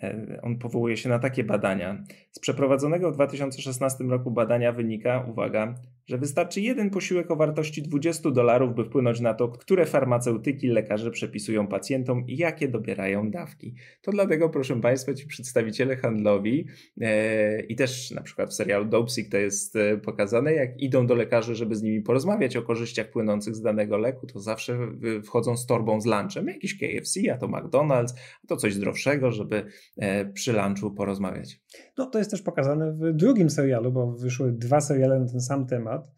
e on powołuje się na takie badania. Z przeprowadzonego w 2016 roku badania wynika, uwaga, że wystarczy jeden posiłek o wartości 20 dolarów, by wpłynąć na to, które farmaceutyki lekarze przepisują pacjentom i jakie dobierają dawki. To dlatego, proszę Państwa, ci przedstawiciele handlowi e, i też na przykład w serialu Dopesick to jest e, pokazane, jak idą do lekarzy, żeby z nimi porozmawiać o korzyściach płynących z danego leku, to zawsze wchodzą z torbą z lunchem, jakiś KFC, a to McDonald's, a to coś zdrowszego, żeby e, przy lunchu porozmawiać. No to jest też pokazane w drugim serialu, bo wyszły dwa seriale na ten sam temat.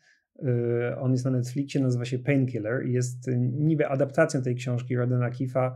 Y, on jest na Netflixie, nazywa się Painkiller i jest niby adaptacją tej książki Rodena Kifa.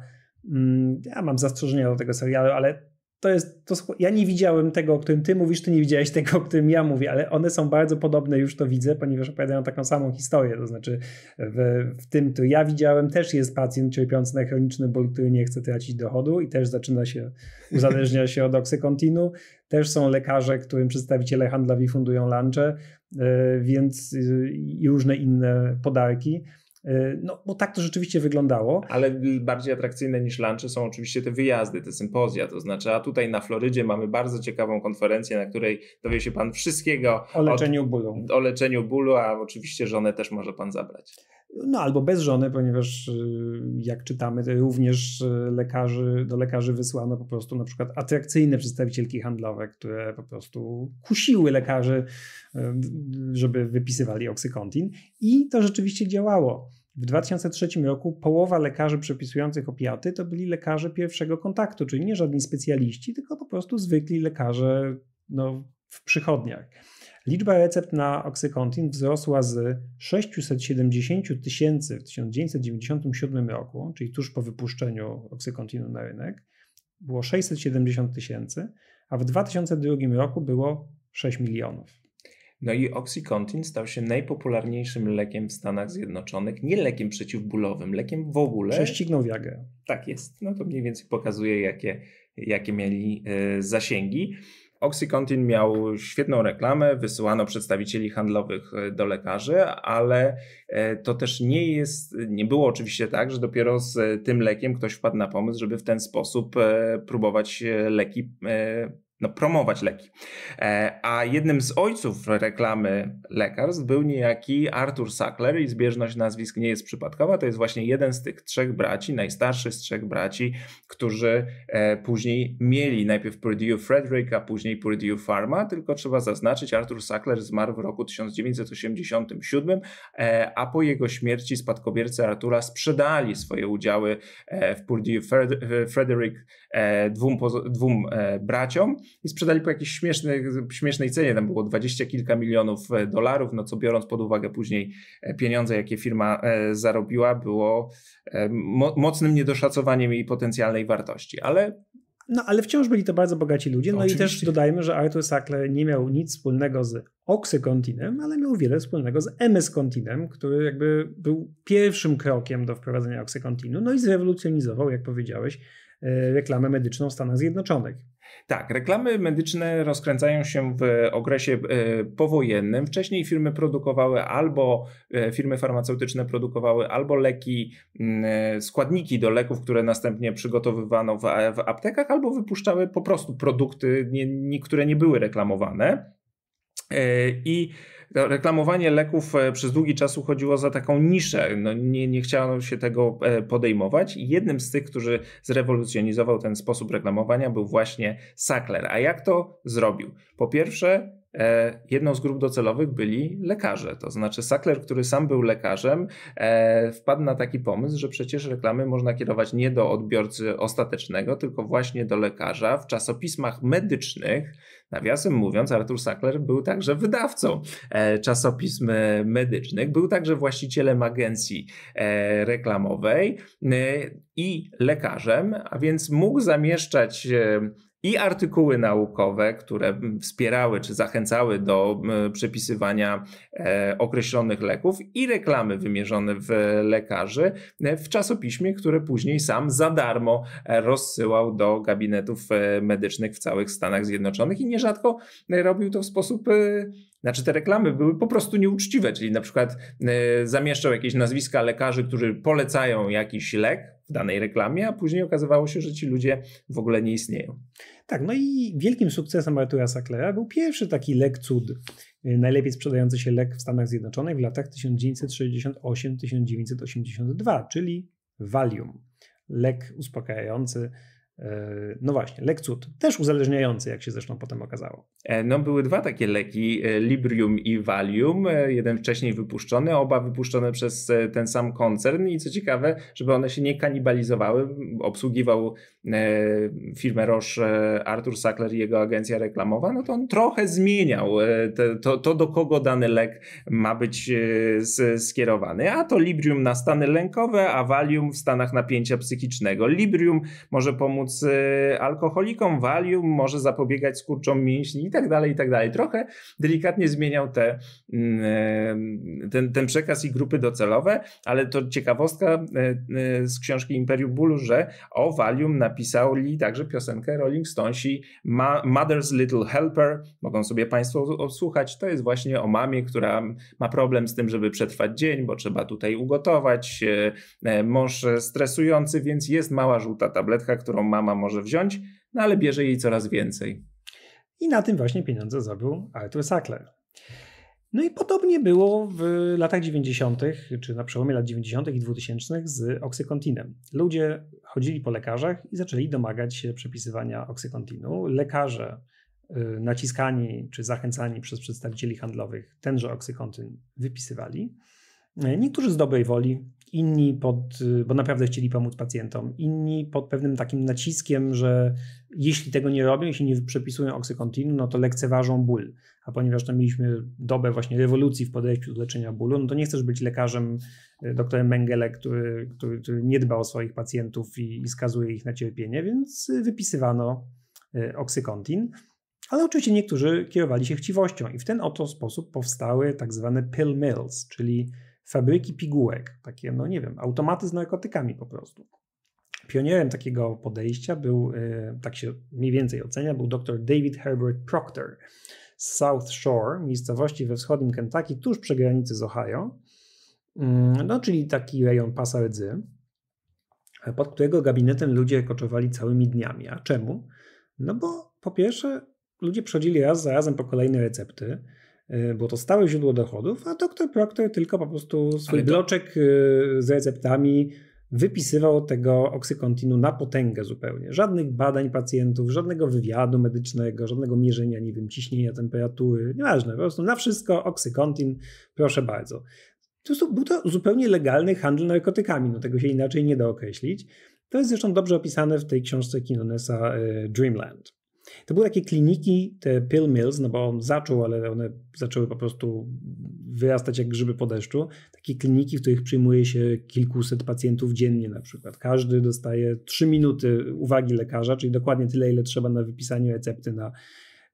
Mm, ja mam zastrzeżenia do tego serialu, ale to jest, to, ja nie widziałem tego, o którym ty mówisz, ty nie widziałeś tego, o którym ja mówię, ale one są bardzo podobne, już to widzę, ponieważ opowiadają taką samą historię, to znaczy w, w tym, który ja widziałem, też jest pacjent cierpiący na chroniczny ból, który nie chce tracić dochodu i też zaczyna się, uzależnia się od oksykontinu, też są lekarze, którym przedstawiciele handlowi fundują lunche, e, więc e, i różne inne podarki. E, no, bo tak to rzeczywiście wyglądało. Ale bardziej atrakcyjne niż lunchy są oczywiście te wyjazdy, te sympozja. To znaczy, a tutaj na Florydzie mamy bardzo ciekawą konferencję, na której dowie się Pan wszystkiego. O leczeniu od, bólu. O leczeniu bólu, a oczywiście żonę też może Pan zabrać. No albo bez żony, ponieważ y, jak czytamy, również y, lekarzy, do lekarzy wysłano po prostu na przykład atrakcyjne przedstawicielki handlowe, które po prostu kusiły lekarzy, y, żeby wypisywali oksykontin i to rzeczywiście działało. W 2003 roku połowa lekarzy przepisujących opiaty to byli lekarze pierwszego kontaktu, czyli nie żadni specjaliści, tylko po prostu zwykli lekarze no, w przychodniach. Liczba recept na oksykontin wzrosła z 670 tysięcy w 1997 roku, czyli tuż po wypuszczeniu oksykontinu na rynek, było 670 tysięcy, a w 2002 roku było 6 milionów. No i OxyContin stał się najpopularniejszym lekiem w Stanach Zjednoczonych, nie lekiem przeciwbólowym, lekiem w ogóle. Prześcignął Viagrę. Tak jest, no to mniej więcej pokazuje jakie, jakie mieli y, zasięgi. OxyContin miał świetną reklamę, wysyłano przedstawicieli handlowych e, do lekarzy, ale e, to też nie jest, nie było oczywiście tak, że dopiero z tym lekiem ktoś wpadł na pomysł, żeby w ten sposób próbować leki no, promować leki. E, a jednym z ojców reklamy lekarstw był niejaki Arthur Sackler i zbieżność nazwisk nie jest przypadkowa. To jest właśnie jeden z tych trzech braci, najstarszy z trzech braci, którzy e, później mieli najpierw Purdue Frederick, a później Purdue Pharma. Tylko trzeba zaznaczyć, Arthur Sackler zmarł w roku 1987, e, a po jego śmierci spadkobiercy Artura sprzedali swoje udziały w Purdue Frederick dwóm, dwóm braciom i sprzedali po jakiejś śmiesznej, śmiesznej cenie, tam było dwadzieścia kilka milionów e, dolarów, no co biorąc pod uwagę później e, pieniądze, jakie firma e, zarobiła, było mocnym niedoszacowaniem jej potencjalnej wartości, ale no ale wciąż byli to bardzo bogaci ludzie. No Oczywiście. i też dodajmy, że Arthur Sackler nie miał nic wspólnego z Oxycontinem, ale miał wiele wspólnego z MS-Continem, który jakby był pierwszym krokiem do wprowadzenia Oxycontinu, no i zrewolucjonizował, jak powiedziałeś, reklamę medyczną w Stanach Zjednoczonych. Tak, reklamy medyczne rozkręcają się w okresie e, powojennym. Wcześniej firmy produkowały albo e, firmy farmaceutyczne produkowały albo leki, e, składniki do leków, które następnie przygotowywano w, aptekach, albo wypuszczały po prostu produkty, nie, które nie były reklamowane. I reklamowanie leków e, przez długi czas uchodziło za taką niszę. No, nie, nie chciano się tego e, podejmować. Jednym z tych, którzy zrewolucjonizował ten sposób reklamowania, był właśnie Sackler. A jak to zrobił? Po pierwsze, e, jedną z grup docelowych byli lekarze. To znaczy, Sackler, który sam był lekarzem, wpadł na taki pomysł, że przecież reklamy można kierować nie do odbiorcy ostatecznego, tylko właśnie do lekarza. W czasopismach medycznych Nawiasem mówiąc, Artur Sackler był także wydawcą e, czasopism e, medycznych, był także właścicielem agencji e, reklamowej i lekarzem, a więc mógł zamieszczać i artykuły naukowe, które wspierały czy zachęcały do przepisywania e, określonych leków i reklamy wymierzone w lekarzy e, w czasopiśmie, które później sam za darmo e, rozsyłał do gabinetów medycznych w całych Stanach Zjednoczonych i nierzadko robił to w sposób znaczy te reklamy były po prostu nieuczciwe, czyli na przykład y, zamieszczał jakieś nazwiska lekarzy, którzy polecają jakiś lek w danej reklamie, a później okazywało się, że ci ludzie w ogóle nie istnieją. Tak, no i wielkim sukcesem Artura Sacklera był pierwszy taki lek cud, e, najlepiej sprzedający się lek w Stanach Zjednoczonych w latach 1968-1982, czyli Valium. Lek uspokajający, E, no właśnie, lek cud, też uzależniający, jak się zresztą potem okazało. E, no były dwa takie leki, e, Librium i Valium, jeden wcześniej wypuszczony, oba wypuszczone przez ten sam koncern i co ciekawe, żeby one się nie kanibalizowały, obsługiwał firmę Roche Arthur Sackler i jego agencja reklamowa, no to on trochę zmieniał to, to, do kogo dany lek ma być skierowany, a to Librium na stany lękowe, a Valium w stanach napięcia psychicznego. Librium może pomóc pomóc alkoholikom, Valium może zapobiegać skurczom mięśni i tak dalej, i tak dalej. Trochę delikatnie zmieniał te, mm, ten, ten przekaz i grupy docelowe, ale to ciekawostka e, e, z książki Imperium Bólu, że o Valium napisali także piosenkę Rolling Stonesi Mother's Little Helper. Mogą sobie Państwo odsłuchać. To jest właśnie o mamie, która ma problem z tym, żeby przetrwać dzień, bo trzeba tutaj ugotować. E, mąż stresujący, więc jest mała żółta tabletka, którą ma mama może wziąć, no ale bierze jej coraz więcej. I na tym właśnie pieniądze zabił Arthur Sackler. No i podobnie było w latach 90., czy na przełomie lat 90. i 2000 z oksykontinem. Ludzie chodzili po lekarzach i zaczęli domagać się przepisywania oksykontinu. Lekarze y, naciskani czy zachęcani przez przedstawicieli handlowych tenże oksykontyn wypisywali. Y, niektórzy z dobrej woli inni pod, bo naprawdę chcieli pomóc pacjentom, inni pod pewnym takim naciskiem, że jeśli tego nie robią, jeśli nie przepisują oksykontinu, no to lekceważą ból. A ponieważ to mieliśmy dobę właśnie rewolucji w podejściu do leczenia bólu, no to nie chcesz być lekarzem, e, doktorem Mengele, który, który, który nie dba o swoich pacjentów i, i skazuje ich na cierpienie, więc wypisywano e, oksykontin. Ale oczywiście niektórzy kierowali się chciwością i w ten oto sposób powstały tak zwane pill mills, czyli fabryki pigułek, takie, no nie wiem, automaty z narkotykami po prostu. Pionierem takiego podejścia był, e, tak się mniej więcej ocenia, był dr David Herbert Proctor z South Shore, miejscowości we wschodnim Kentucky, tuż przy granicy z Ohio, mm, no czyli taki rejon pasa rdzy, e, pod którego gabinetem ludzie koczowali całymi dniami. A czemu? No bo po pierwsze ludzie przychodzili raz za razem po kolejne recepty, Y, było to stałe źródło dochodów, a doktor Proctor tylko po prostu swój bloczek y, z receptami wypisywał tego oksykontinu na potęgę zupełnie. Żadnych badań pacjentów, żadnego wywiadu medycznego, żadnego mierzenia, nie wiem, ciśnienia, temperatury, nieważne, po prostu na wszystko oksykontin, proszę bardzo. To był to zupełnie legalny handel narkotykami, no tego się inaczej nie da określić. To jest zresztą dobrze opisane w tej książce Kinonesa y, Dreamland. To były takie kliniki, te pill mills, no bo on zaczął, ale one zaczęły po prostu wyrastać jak grzyby po deszczu. Takie kliniki, w których przyjmuje się kilkuset pacjentów dziennie na przykład. Każdy dostaje trzy minuty uwagi lekarza, czyli dokładnie tyle, ile trzeba na wypisanie recepty na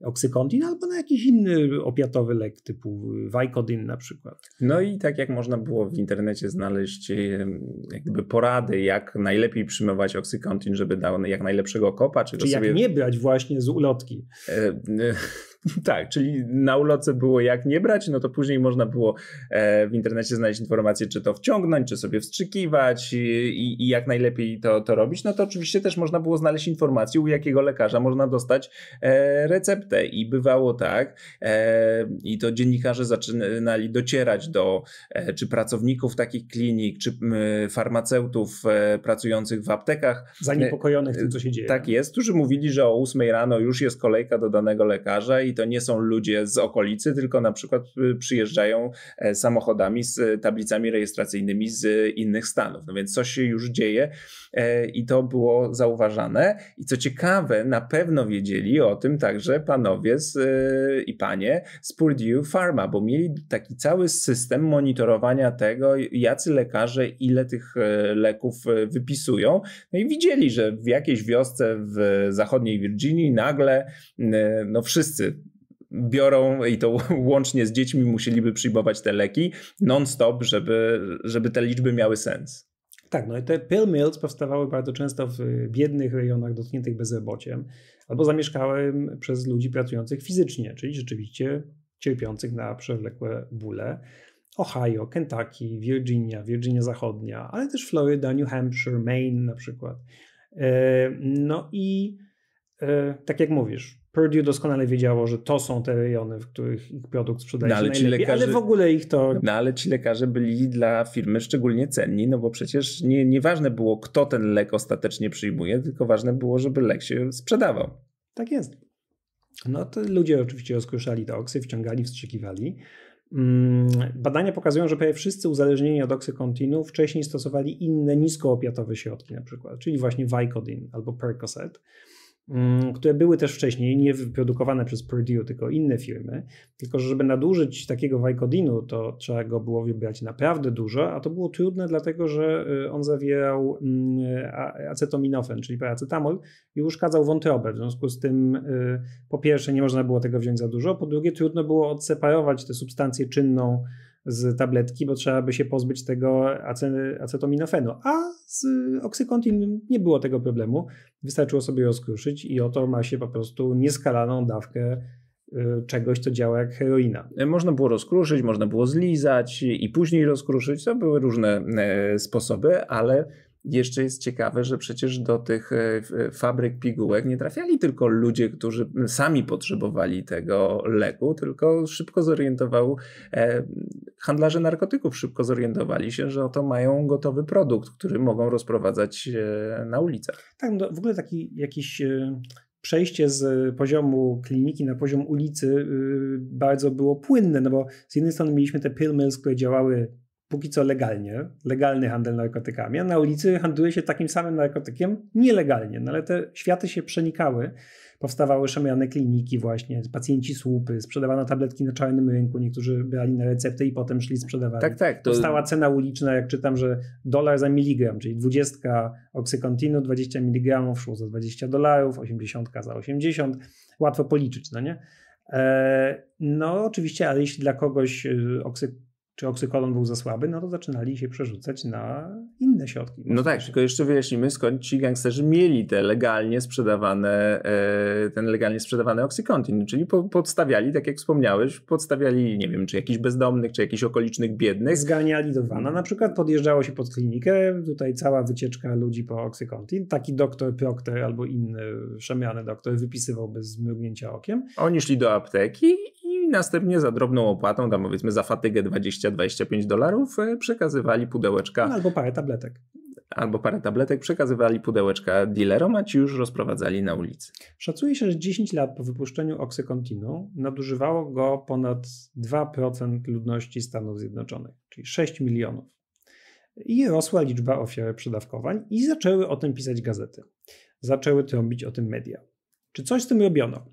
oksykontin albo na jakiś inny opiatowy lek typu Vicodin na przykład. No i tak jak można było w internecie znaleźć jakby porady, jak najlepiej przyjmować oksykontin, żeby dał jak najlepszego kopa. Czy, czy jak sobie... nie brać właśnie z ulotki. E, e [laughs] [laughs] Tak, czyli na uloce było jak nie brać, no to później można było e, w internecie znaleźć informację, czy to wciągnąć, czy sobie wstrzykiwać i, i jak najlepiej to, to robić. No to oczywiście też można było znaleźć informację, u jakiego lekarza można dostać e, receptę. I bywało tak, e, i to dziennikarze zaczynali docierać do czy pracowników takich klinik, czy farmaceutów pracujących w aptekach. Zaniepokojonych tym, co się dzieje. Tak jest, którzy mówili, że o 8 rano już jest kolejka do danego lekarza i to nie są ludzie z okolicy, tylko na przykład y, przyjeżdżają e, samochodami z e, tablicami rejestracyjnymi z e, innych stanów. No więc coś się już dzieje i to było zauważane. I co ciekawe, na pewno wiedzieli o tym także panowie z, i panie z Purdue Pharma, bo mieli taki cały system monitorowania tego, jacy lekarze ile tych leków wypisują. No i widzieli, że w jakiejś wiosce w zachodniej Virginii nagle no wszyscy biorą i to [laughs] łącznie z dziećmi musieliby przyjmować te leki non-stop, żeby, żeby te liczby miały sens. Tak, no i te pill mills powstawały bardzo często w biednych rejonach dotkniętych bezrobociem albo zamieszkały przez ludzi pracujących fizycznie, czyli rzeczywiście cierpiących na przewlekłe bóle. Ohio, Kentucky, Virginia, Virginia Zachodnia, ale też Floryda, New Hampshire, Maine na przykład. E, no i e, tak jak mówisz, Purdue doskonale wiedziało, że to są te rejony, w których ich produkt sprzedaje no, ale najlepiej, lekarze, ale w ogóle ich to... No ale ci lekarze byli dla firmy szczególnie cenni, no bo przecież nie, nieważne było, kto ten lek ostatecznie przyjmuje, tylko ważne było, żeby lek się sprzedawał. Tak jest. No to ludzie oczywiście rozkruszali te oksy, wciągali, wstrzykiwali. Mm, badania pokazują, że prawie wszyscy uzależnieni od oksykontinu wcześniej stosowali inne niskoopiatowe środki na przykład, czyli właśnie Vicodin albo Percocet. Mm, które były też wcześniej nie wyprodukowane przez Purdue, tylko inne firmy. Tylko, że żeby nadużyć takiego wajkodinu, to trzeba go było wybrać naprawdę dużo, a to było trudne, dlatego że y, on zawierał mm, acetaminofen, czyli paracetamol i uszkadzał wątrobę. W związku z tym, y, po pierwsze, nie można było tego wziąć za dużo, po drugie, trudno było odseparować tę substancję czynną z tabletki, bo trzeba by się pozbyć tego acetaminofenu, A z oksykontin nie było tego problemu. Wystarczyło sobie ją skruszyć i oto ma się po prostu nieskalaną dawkę y, czegoś, co działa jak heroina. E, można było rozkruszyć, można było zlizać i później rozkruszyć. To były różne e, sposoby, ale jeszcze jest ciekawe, że przecież do tych e, e, fabryk pigułek nie trafiali tylko ludzie, którzy sami potrzebowali tego leku, tylko szybko zorientował, e, handlarze narkotyków szybko zorientowali się, że oto mają gotowy produkt, który mogą rozprowadzać na ulicach. Tak, no w ogóle taki jakiś przejście z poziomu kliniki na poziom ulicy bardzo było płynne, no bo z jednej strony mieliśmy te pill mills, które działały póki co legalnie, legalny handel narkotykami, a na ulicy handluje się takim samym narkotykiem nielegalnie, no ale te światy się przenikały, powstawały szamiane kliniki właśnie, pacjenci słupy, sprzedawano tabletki na czarnym rynku, niektórzy brali na receptę i potem szli sprzedawali. Tak, tak. To... Powstała cena uliczna, jak czytam, że dolar za miligram, czyli 20 oksykontinu, 20 mg szło za 20 dolarów, 80 za 80, łatwo policzyć, no nie? E, no, oczywiście, ale jeśli dla kogoś e, oksyk czy oksykolon był za słaby, no to zaczynali się przerzucać na inne środki. No tak, tylko jeszcze wyjaśnimy, skąd ci gangsterzy mieli te legalnie sprzedawane, e, ten legalnie sprzedawany oksykontin, czyli po, podstawiali, tak jak wspomniałeś, podstawiali, nie wiem, czy jakichś bezdomnych, czy jakichś okolicznych biednych. Zganiali do wana, na przykład podjeżdżało się pod klinikę, tutaj cała wycieczka ludzi po oksykontin, taki doktor Procter albo inny szemiany doktor wypisywał bez mrugnięcia okiem. Oni szli do apteki następnie za drobną opłatą, tam powiedzmy za fatygę 20-25 dolarów, e, przekazywali pudełeczka. No, albo parę tabletek. Albo parę tabletek przekazywali pudełeczka dealerom, a ci już rozprowadzali na ulicy. Szacuje się, że 10 lat po wypuszczeniu oksykontinu nadużywało go ponad 2% ludności Stanów Zjednoczonych, czyli 6 milionów. I rosła liczba ofiar przedawkowań, i zaczęły o tym pisać gazety. Zaczęły to robić o tym media. Czy coś z tym robiono?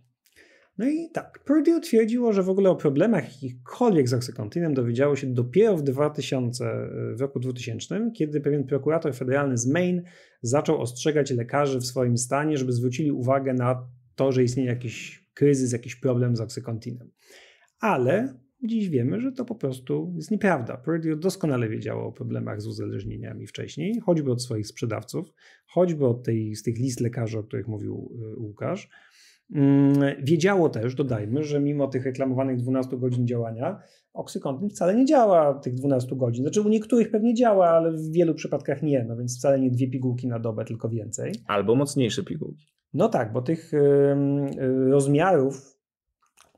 No i tak, Purdue twierdziło, że w ogóle o problemach jakichkolwiek z Oxycontynem dowiedziało się dopiero w 2000, e, w roku 2000, kiedy pewien prokurator federalny z Maine zaczął ostrzegać lekarzy w swoim stanie, żeby zwrócili uwagę na to, że istnieje jakiś kryzys, jakiś problem z Oxycontynem. Ale dziś wiemy, że to po prostu jest nieprawda. Purdue doskonale wiedziało o problemach z uzależnieniami wcześniej, choćby od swoich sprzedawców, choćby od tej, z tych list lekarzy, o których mówił e, Łukasz, Mm, wiedziało też, dodajmy, że mimo tych reklamowanych 12 godzin działania, oksykontyn wcale nie działa tych 12 godzin. Znaczy u niektórych pewnie działa, ale w wielu przypadkach nie, no więc wcale nie dwie pigułki na dobę, tylko więcej. Albo mocniejsze pigułki. No tak, bo tych y, rozmiarów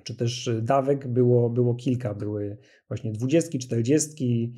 czy też y, dawek było, było kilka. Były właśnie 20, 40,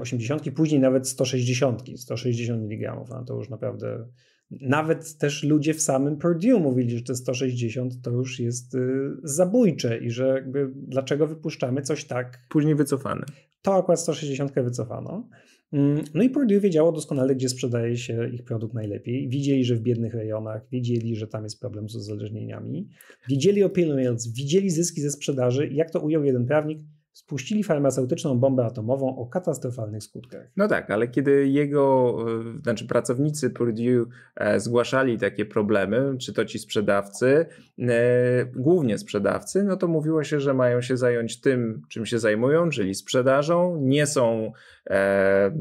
80, później nawet 160, 160 mg. No to już naprawdę nawet też ludzie w samym Purdue mówili, że te 160 to już jest y, zabójcze i że jakby dlaczego wypuszczamy coś tak. Później wycofane. To akurat 160 wycofano. Mm, no i Purdue wiedziało doskonale, gdzie sprzedaje się ich produkt najlepiej. Widzieli, że w biednych rejonach, widzieli, że tam jest problem z uzależnieniami, widzieli opinion widzieli zyski ze sprzedaży. Jak to ujął jeden prawnik, spuścili farmaceutyczną bombę atomową o katastrofalnych skutkach. No tak, ale kiedy jego, e, znaczy pracownicy Purdue e, zgłaszali takie problemy, czy to ci sprzedawcy, e, głównie sprzedawcy, no to mówiło się, że mają się zająć tym, czym się zajmują, czyli sprzedażą, nie są e,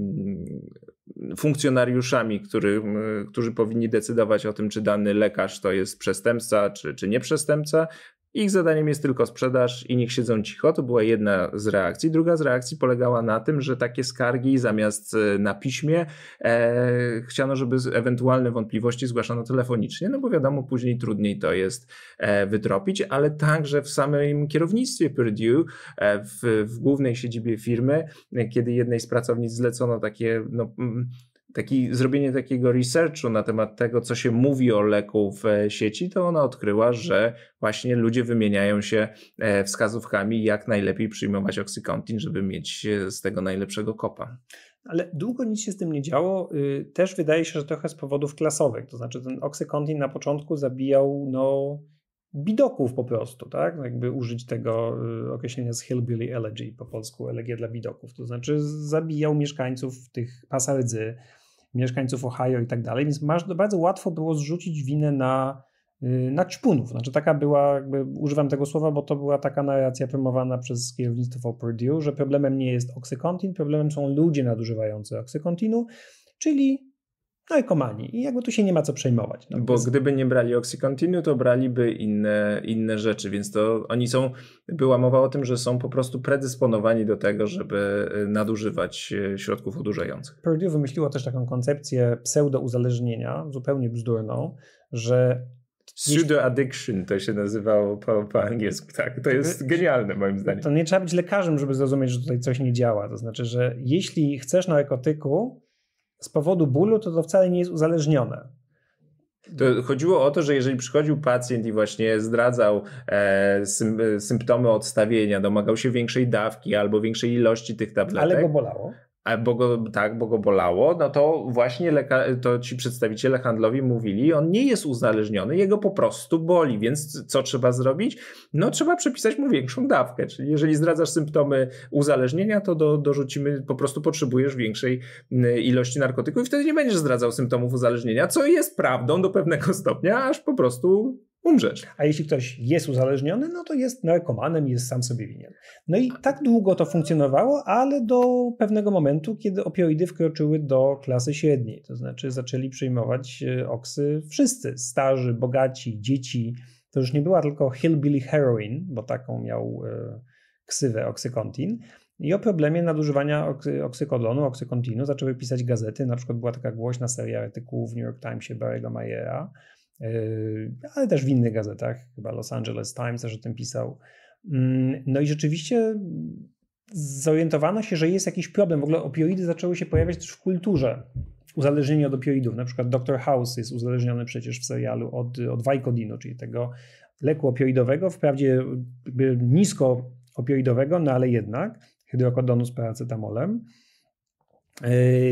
funkcjonariuszami, który, którzy powinni decydować o tym, czy dany lekarz to jest przestępca, czy, czy nie przestępca, ich zadaniem jest tylko sprzedaż i niech siedzą cicho. To była jedna z reakcji. Druga z reakcji polegała na tym, że takie skargi zamiast e, na piśmie e, chciano, żeby ewentualne wątpliwości zgłaszano telefonicznie, no bo wiadomo, później trudniej to jest e, wytropić, ale także w samym kierownictwie Purdue, e, w, w, głównej siedzibie firmy, e, kiedy jednej z pracownic zlecono takie no, mm, taki, zrobienie takiego researchu na temat tego, co się mówi o leku w e, sieci, to ona odkryła, że właśnie ludzie wymieniają się e, wskazówkami, jak najlepiej przyjmować oksykontin, żeby mieć e, z tego najlepszego kopa. Ale długo nic się z tym nie działo. Y, też wydaje się, że trochę z powodów klasowych. To znaczy, ten oksykontin na początku zabijał, no, bidoków po prostu, tak? No, jakby użyć tego y, określenia z Hillbilly Elegy, po polsku elegia dla bidoków, to znaczy zabijał mieszkańców tych pasaledzy, mieszkańców Ohio i tak dalej, więc bardzo łatwo było zrzucić winę na, y, na czpunów, Znaczy taka była, jakby, używam tego słowa, bo to była taka narracja promowana przez kierownictwo Purdue, że problemem nie jest oksykontin, problemem są ludzie nadużywający oksykontinu, czyli no ekomanii. I jakby tu się nie ma co przejmować. No, Bo gdyby nie brali OxyContinu, to braliby inne, inne rzeczy, więc to oni są, była mowa o tym, że są po prostu predysponowani do tego, żeby y, nadużywać y, środków odurzających. Purdue wymyśliło też taką koncepcję pseudouzależnienia, zupełnie bzdurną, że Pseudo addiction to się nazywało po, po, angielsku, tak. To jest genialne moim zdaniem. To nie trzeba być lekarzem, żeby zrozumieć, że tutaj coś nie działa. To znaczy, że jeśli chcesz narkotyku, z powodu bólu, to to wcale nie jest uzależnione. To chodziło o to, że jeżeli przychodził pacjent i właśnie zdradzał e, sym, symptomy odstawienia, domagał się większej dawki albo większej ilości tych tabletek. Ale go bolało bo go, tak, bo go bolało, no to właśnie leka- to ci przedstawiciele handlowi mówili, on nie jest uzależniony, jego po prostu boli, więc co trzeba zrobić? No trzeba przepisać mu większą dawkę, czyli jeżeli zdradzasz symptomy uzależnienia, to do, dorzucimy, po prostu potrzebujesz większej y, ilości narkotyków i wtedy nie będziesz zdradzał symptomów uzależnienia, co jest prawdą do pewnego stopnia, aż po prostu umrzeć. A jeśli ktoś jest uzależniony, no to jest narkomanem, jest sam sobie winien. No i tak. tak długo to funkcjonowało, ale do pewnego momentu, kiedy opioidy wkroczyły do klasy średniej, to znaczy zaczęli przyjmować e, oksy wszyscy, starzy, bogaci, dzieci. To już nie była tylko hillbilly heroin, bo taką miał e, ksywę Oxycontin. I o problemie nadużywania oksykodonu, oksykontinu zaczęły pisać gazety. Na przykład była taka głośna seria artykułów w New York Timesie Barry'ego Mayera, Yy, ale też w innych gazetach, chyba Los Angeles Times też o tym pisał. Mm, no i rzeczywiście zorientowano się, że jest jakiś problem. W ogóle opioidy zaczęły się pojawiać też w kulturze. Uzależnienie od opioidów. Na przykład Dr. House jest uzależniony przecież w serialu od, od Vicodinu, czyli tego leku opioidowego, wprawdzie nisko opioidowego, no ale jednak hydrokodonu z paracetamolem.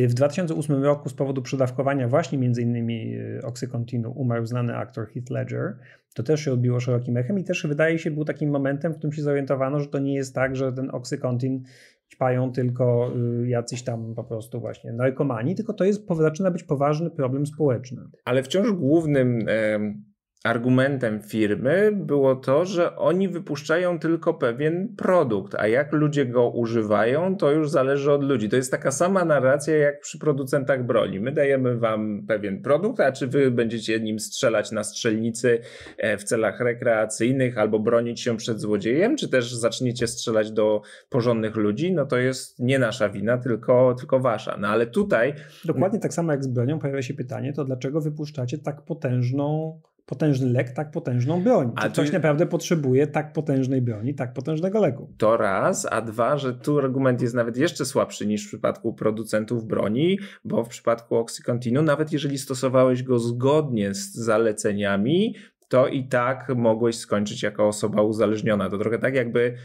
W 2008 roku z powodu przedawkowania właśnie między innymi e, Oxycontinu umarł znany aktor Heath Ledger. To też się odbiło szerokim echem i też wydaje się był takim momentem, w którym się zorientowano, że to nie jest tak, że ten Oxycontin ćpają tylko e, jacyś tam po prostu właśnie narkomani, tylko to jest, zaczyna być poważny problem społeczny. Ale wciąż głównym argumentem firmy było to, że oni wypuszczają tylko pewien produkt, a jak ludzie go używają, to już zależy od ludzi. To jest taka sama narracja jak przy producentach broni. My dajemy wam pewien produkt, a czy wy będziecie nim strzelać na strzelnicy e, w celach rekreacyjnych albo bronić się przed złodziejem, czy też zaczniecie strzelać do porządnych ludzi, no to jest nie nasza wina, tylko, tylko wasza. No ale tutaj... Dokładnie tak samo jak z bronią pojawia się pytanie, to dlaczego wypuszczacie tak potężną potężny lek, tak potężną broń. A ktoś ty... naprawdę potrzebuje tak potężnej broni, tak potężnego leku. To raz, a dwa, że tu argument jest nawet jeszcze słabszy niż w przypadku producentów broni, bo w przypadku Oxycontinu, nawet jeżeli stosowałeś go zgodnie z zaleceniami, to i tak mogłeś skończyć jako osoba uzależniona. To trochę tak, jakby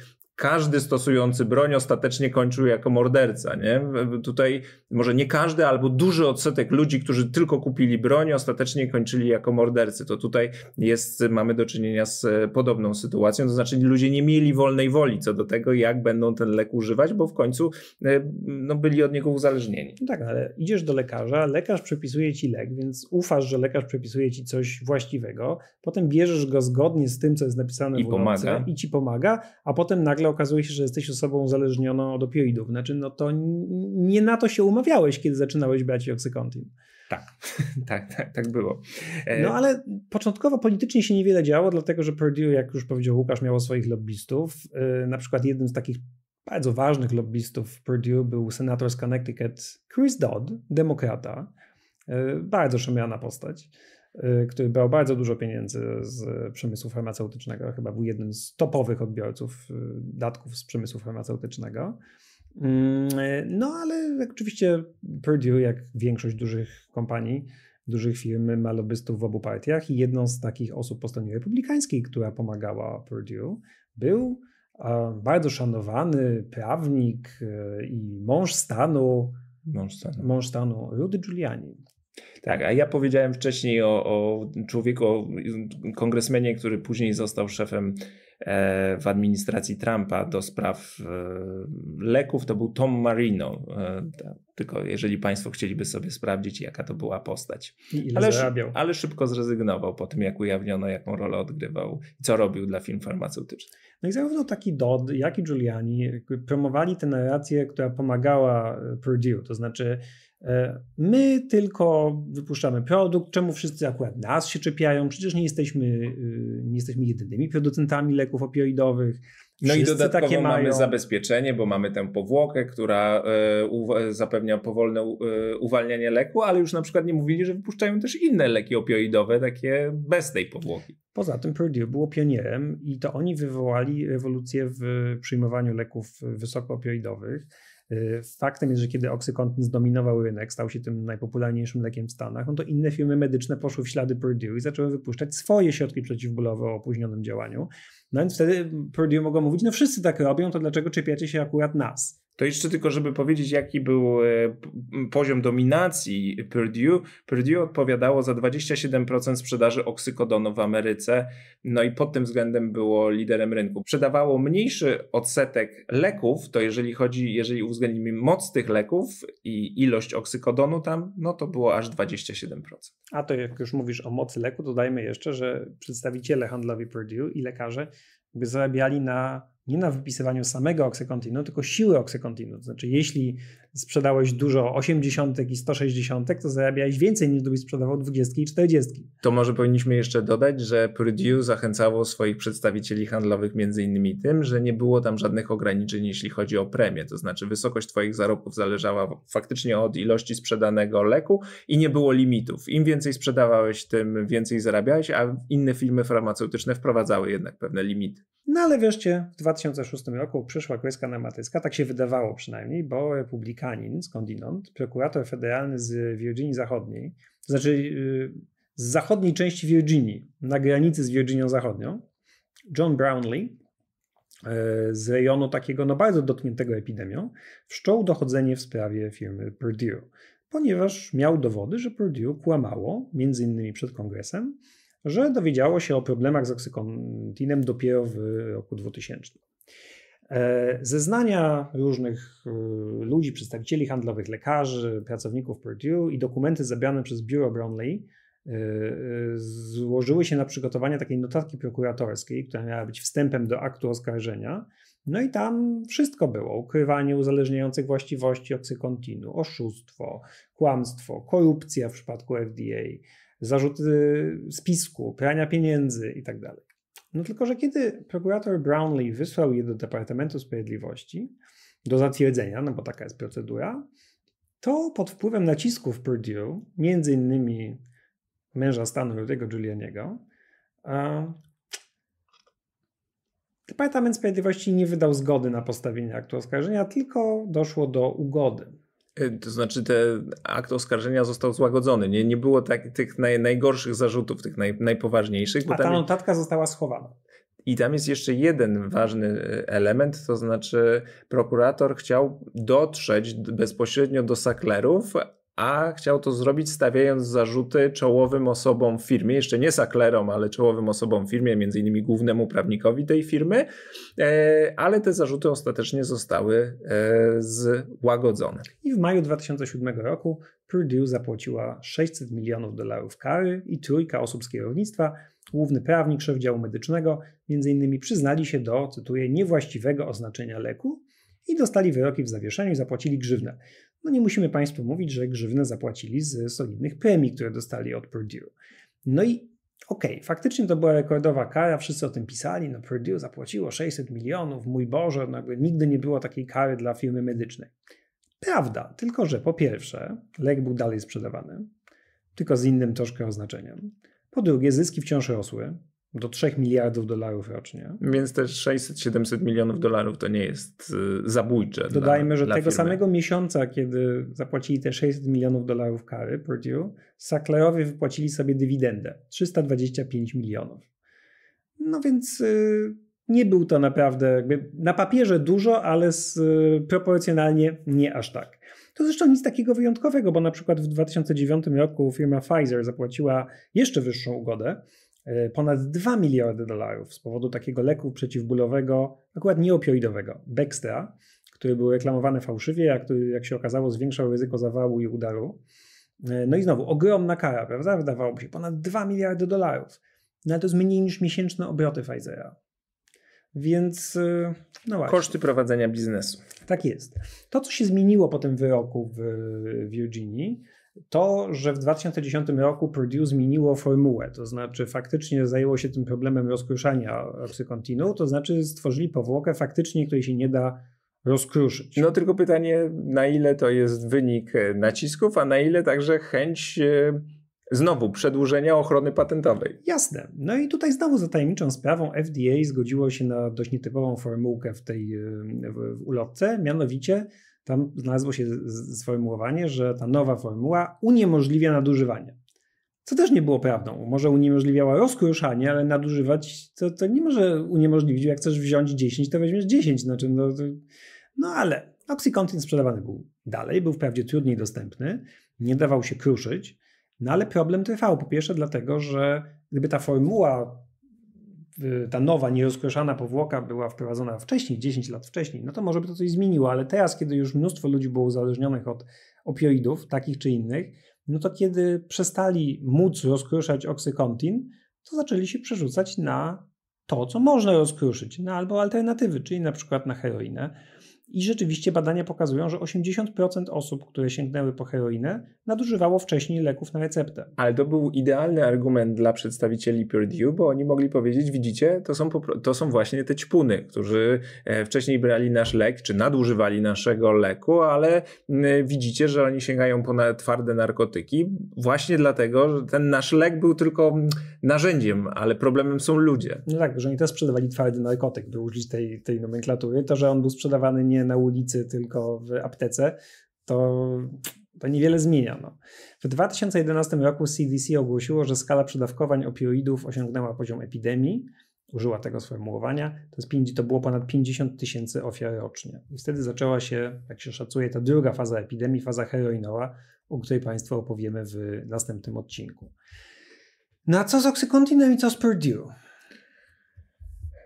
każdy stosujący broń ostatecznie kończył jako morderca. Nie? Tutaj może nie każdy, albo duży odsetek ludzi, którzy tylko kupili broń, ostatecznie kończyli jako mordercy. To tutaj jest, mamy do czynienia z e, podobną sytuacją, to znaczy ludzie nie mieli wolnej woli co do tego, jak będą ten lek używać, bo w końcu e, no, byli od niego uzależnieni. No tak, ale idziesz do lekarza, lekarz przepisuje ci lek, więc ufasz, że lekarz przepisuje ci coś właściwego, potem bierzesz go zgodnie z tym, co jest napisane I w ulotce i ci pomaga, a potem nagle okazuje się, że jesteś osobą uzależnioną od opioidów. Znaczy, no to nie na to się umawiałeś, kiedy zaczynałeś brać oksykontin. Tak, [laughs] tak, tak, tak było. E, no ale początkowo politycznie się niewiele działo, dlatego że Purdue, jak już powiedział Łukasz, miało swoich lobbystów. E, na przykład jednym z takich bardzo ważnych lobbystów Purdue był senator z Connecticut Chris Dodd, demokrata. E, bardzo szemrana postać Y, który brał bardzo dużo pieniędzy z przemysłu farmaceutycznego, chyba był jednym z topowych odbiorców y, datków z przemysłu farmaceutycznego. Mm, y, no ale oczywiście Purdue, jak większość dużych kompanii, dużych firm, ma lobbystów w obu partiach i jedną z takich osób po stronie republikańskiej, która pomagała Purdue, był bardzo szanowany prawnik i mąż stanu, mąż stanu. Mąż stanu Rudy Giuliani, tak, a ja powiedziałem wcześniej o, o człowieku, o kongresmenie, który później został szefem e, w administracji Trumpa do spraw e, leków, to był Tom Marino. E, tylko jeżeli Państwo chcieliby sobie sprawdzić, jaka to była postać. ale, ale szybko zrezygnował po tym, jak ujawniono, jaką rolę odgrywał i co robił dla firm farmaceutycznych. No i zarówno taki Dodd, jak i Giuliani promowali tę narrację, która pomagała Purdue, to znaczy E, my tylko wypuszczamy produkt, czemu wszyscy akurat nas się czepiają? Przecież nie jesteśmy, y, nie jesteśmy jedynymi producentami leków opioidowych. No i dodatkowo mamy mają. zabezpieczenie, bo mamy tę powłokę, która e, zapewnia powolne e, uwalnianie leku, ale już na przykład nie mówili, że wypuszczają też inne leki opioidowe, takie bez tej powłoki. Poza tym Purdue było pionierem i to oni wywołali rewolucję w przyjmowaniu leków wysokoopioidowych Y, faktem jest, że kiedy Oxycontin zdominował rynek, stał się tym najpopularniejszym lekiem w Stanach, no to inne firmy medyczne poszły w ślady Purdue i zaczęły wypuszczać swoje środki przeciwbólowe o opóźnionym działaniu. No więc wtedy Purdue mogło mówić, no wszyscy tak robią, to dlaczego czepiacie się akurat nas? To jeszcze tylko, żeby powiedzieć, jaki był e, poziom dominacji Purdue. Purdue odpowiadało za 27% sprzedaży oksykodonu w Ameryce, no i pod tym względem było liderem rynku. Przedawało mniejszy odsetek leków, to jeżeli chodzi, jeżeli uwzględnimy moc tych leków i ilość oksykodonu tam, no to było aż 27%. A to jak już mówisz o mocy leku, dodajmy jeszcze, że przedstawiciele handlowi Purdue i lekarze jakby zarabiali na nie na wypisywaniu samego oksekontinu, tylko siły oksekontinu. To znaczy, jeśli sprzedałeś dużo 80 i 160, to zarabiałeś więcej niż gdybyś sprzedawał 20 i 40. To może powinniśmy jeszcze dodać, że Purdue zachęcało swoich przedstawicieli handlowych między innymi tym, że nie było tam żadnych ograniczeń, jeśli chodzi o premię. To znaczy, wysokość Twoich zarobków zależała faktycznie od ilości sprzedanego leku i nie było limitów. Im więcej sprzedawałeś, tym więcej zarabiałeś, a inne firmy farmaceutyczne wprowadzały jednak pewne limity. No ale wreszcie w 2006 roku przyszła kreska nematycka, tak się wydawało przynajmniej, bo republikanin skądinąd, prokurator federalny z Virginii Zachodniej, to znaczy y, z zachodniej części Virginii, na granicy z Virginią Zachodnią, John Brownlee, y, z rejonu takiego no bardzo dotkniętego epidemią, wszczął dochodzenie w sprawie firmy Purdue, ponieważ miał dowody, że Purdue kłamało, między innymi przed kongresem, że dowiedziało się o problemach z oksykontinem dopiero w roku 2000. E, Zeznania różnych e, ludzi, przedstawicieli handlowych, lekarzy, pracowników Purdue i dokumenty zabrane przez biuro Brownlee e, złożyły się na przygotowanie takiej notatki prokuratorskiej, która miała być wstępem do aktu oskarżenia. No i tam wszystko było: ukrywanie uzależniających właściwości oksykontinu, oszustwo, kłamstwo, korupcja w przypadku FDA, zarzuty spisku, prania pieniędzy itd. Tak no tylko, że kiedy prokurator Brownlee wysłał je do Departamentu Sprawiedliwości do zatwierdzenia, no bo taka jest procedura, to pod wpływem nacisków Purdue, między innymi męża stanu Rudy'ego Giulianiego, Departament Sprawiedliwości nie wydał zgody na postawienie aktu oskarżenia, tylko doszło do ugody. Y, to znaczy, ten akt oskarżenia został złagodzony. Nie, nie było tak, tych naj, najgorszych zarzutów, tych naj, najpoważniejszych. Bo A ta notatka została schowana. I tam jest jeszcze jeden ważny y, element, to znaczy prokurator chciał dotrzeć bezpośrednio do saklerów, a chciał to zrobić stawiając zarzuty czołowym osobom w firmie, jeszcze nie saklerom, ale czołowym osobom w firmie, między innymi głównemu prawnikowi tej firmy, e, ale te zarzuty ostatecznie zostały e, złagodzone. I w maju 2007 roku Purdue zapłaciła 600 milionów dolarów kary i trójka osób z kierownictwa, główny prawnik, szef działu medycznego, między innymi przyznali się do, cytuję, niewłaściwego oznaczenia leku i dostali wyroki w zawieszeniu i zapłacili grzywnę. No nie musimy Państwu mówić, że grzywnę zapłacili z solidnych premii, które dostali od Purdue. No i okej, okay, faktycznie to była rekordowa kara, wszyscy o tym pisali, no Purdue zapłaciło 600 milionów, mój Boże, no nigdy nie było takiej kary dla firmy medycznej. Prawda, tylko że po pierwsze, lek był dalej sprzedawany, tylko z innym troszkę oznaczeniem. Po drugie, zyski wciąż rosły, do 3 miliardów dolarów rocznie. Więc też 600-700 milionów dolarów to nie jest y, zabójcze. Dodajmy, dla, że dla tego firmy. samego miesiąca, kiedy zapłacili te 600 milionów dolarów kary Purdue, Sacklerowie wypłacili sobie dywidendę 325 milionów. No więc y, nie był to naprawdę jakby na papierze dużo, ale z, y, proporcjonalnie nie aż tak. To zresztą nic takiego wyjątkowego, bo na przykład w 2009 roku firma Pfizer zapłaciła jeszcze wyższą ugodę E, ponad 2 miliardy dolarów z powodu takiego leku przeciwbólowego, akurat nieopioidowego, Bextra, który był reklamowany fałszywie, a który, jak się okazało, zwiększał ryzyko zawału i udaru. E, no i znowu, ogromna kara, prawda? Wydawałoby się ponad 2 miliardy dolarów. No ale to jest mniej niż miesięczne obroty Pfizera. Więc e, no właśnie. Koszty prowadzenia biznesu. Tak jest. To, co się zmieniło po tym wyroku w Virginii, to, że w 2010 roku Purdue zmieniło formułę, to znaczy faktycznie zajęło się tym problemem rozkruszania psykontinu, to znaczy stworzyli powłokę faktycznie, której się nie da rozkruszyć. No tylko pytanie, na ile to jest wynik e, nacisków, a na ile także chęć e, znowu przedłużenia ochrony patentowej. Jasne. No i tutaj znowu za tajemniczą sprawą FDA zgodziło się na dość nietypową formułkę w tej e, w ulotce, mianowicie tam znalazło się sformułowanie, że ta nowa formuła uniemożliwia nadużywanie. Co też nie było prawdą. Może uniemożliwiała rozkruszanie, ale nadużywać to, to nie może uniemożliwić. Jak chcesz wziąć 10, to weźmiesz 10. Znaczy, no, to, no ale OxyContin sprzedawany był dalej, był wprawdzie trudniej dostępny, nie dawał się kruszyć, no ale problem trwał. Po pierwsze dlatego, że gdyby ta formuła Y, ta nowa, nierozkoszana powłoka była wprowadzona wcześniej, 10 lat wcześniej, no to może by to coś zmieniło, ale teraz, kiedy już mnóstwo ludzi było uzależnionych od opioidów, takich czy innych, no to kiedy przestali móc rozkruszać oksykontin, to zaczęli się przerzucać na to, co można rozkruszyć, na albo alternatywy, czyli na przykład na heroinę, i rzeczywiście badania pokazują, że 80% osób, które sięgnęły po heroinę, nadużywało wcześniej leków na receptę. Ale to był idealny argument dla przedstawicieli Purdue, bo oni mogli powiedzieć, widzicie, to są, to są właśnie te ćpuny, którzy e, wcześniej brali nasz lek, czy nadużywali naszego leku, ale widzicie, że oni sięgają po twarde narkotyki właśnie dlatego, że ten nasz lek był tylko narzędziem, ale problemem są ludzie. No tak, że oni też sprzedawali twardy narkotyk, by użyć tej, tej nomenklatury. To, że on był sprzedawany nie na ulicy, tylko w aptece, to, to niewiele zmienia. No. W 2011 roku CDC ogłosiło, że skala przedawkowań opioidów osiągnęła poziom epidemii. Użyła tego sformułowania, to, jest, to było ponad 50 tysięcy ofiar rocznie. I wtedy zaczęła się, jak się szacuje, ta druga faza epidemii, faza heroinowa, o której Państwu opowiemy w następnym odcinku. Na no co z oksykontynem i co z Purdue?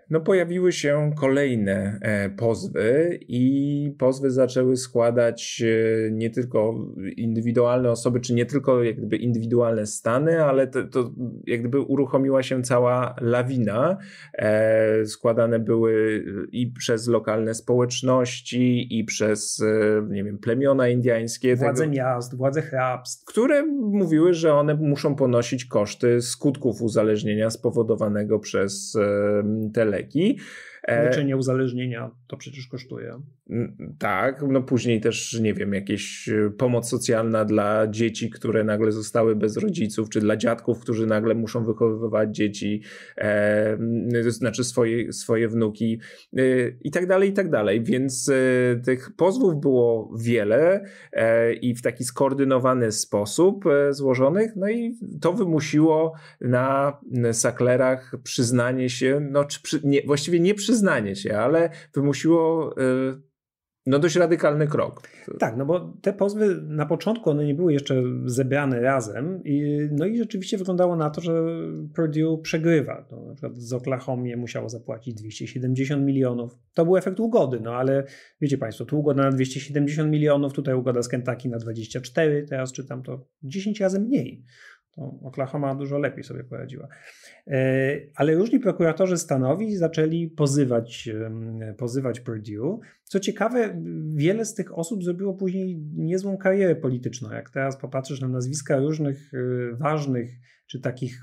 No pojawiły się kolejne e, pozwy i pozwy zaczęły składać e, nie tylko indywidualne osoby, czy nie tylko jak gdyby indywidualne stany, ale to, to jak gdyby uruchomiła się cała lawina. E, składane były i przez lokalne społeczności, i przez nie wiem, plemiona indyjskie. Władze tego, miast, władze hrabstw. Które mówiły, że one muszą ponosić koszty skutków uzależnienia spowodowanego przez te aqui. Leczenie uzależnienia to przecież kosztuje. Mm, tak, no później też, nie wiem, jakieś y, pomoc socjalna dla dzieci, które nagle zostały bez rodziców, czy dla dziadków, którzy nagle muszą wychowywać dzieci, e, y, to znaczy swoje, swoje wnuki e, i tak dalej, i tak dalej. Więc e, tych pozwów było wiele e, i w taki skoordynowany sposób e, złożonych, no i to wymusiło na Saklerach przyznanie się, no czy przy, nie, właściwie nie przyznanie przyznanie się, ale wymusiło y, no dość radykalny krok. Tak, no bo te pozwy na początku one nie były jeszcze zebrane razem i, no i rzeczywiście wyglądało na to, że Purdue przegrywa. No, na przykład z Oklahomie musiało zapłacić 270 milionów. To był efekt ugody, no ale wiecie Państwo, tu ugoda na 270 milionów, tutaj ugoda z Kentucky na 24, teraz czytam to 10 razy mniej. To Oklahoma dużo lepiej sobie poradziła. E, ale różni prokuratorzy stanowi zaczęli pozywać, pozywać Purdue. Co ciekawe, wiele z tych osób zrobiło później niezłą karierę polityczną. Jak teraz popatrzysz na nazwiska różnych e, ważnych czy takich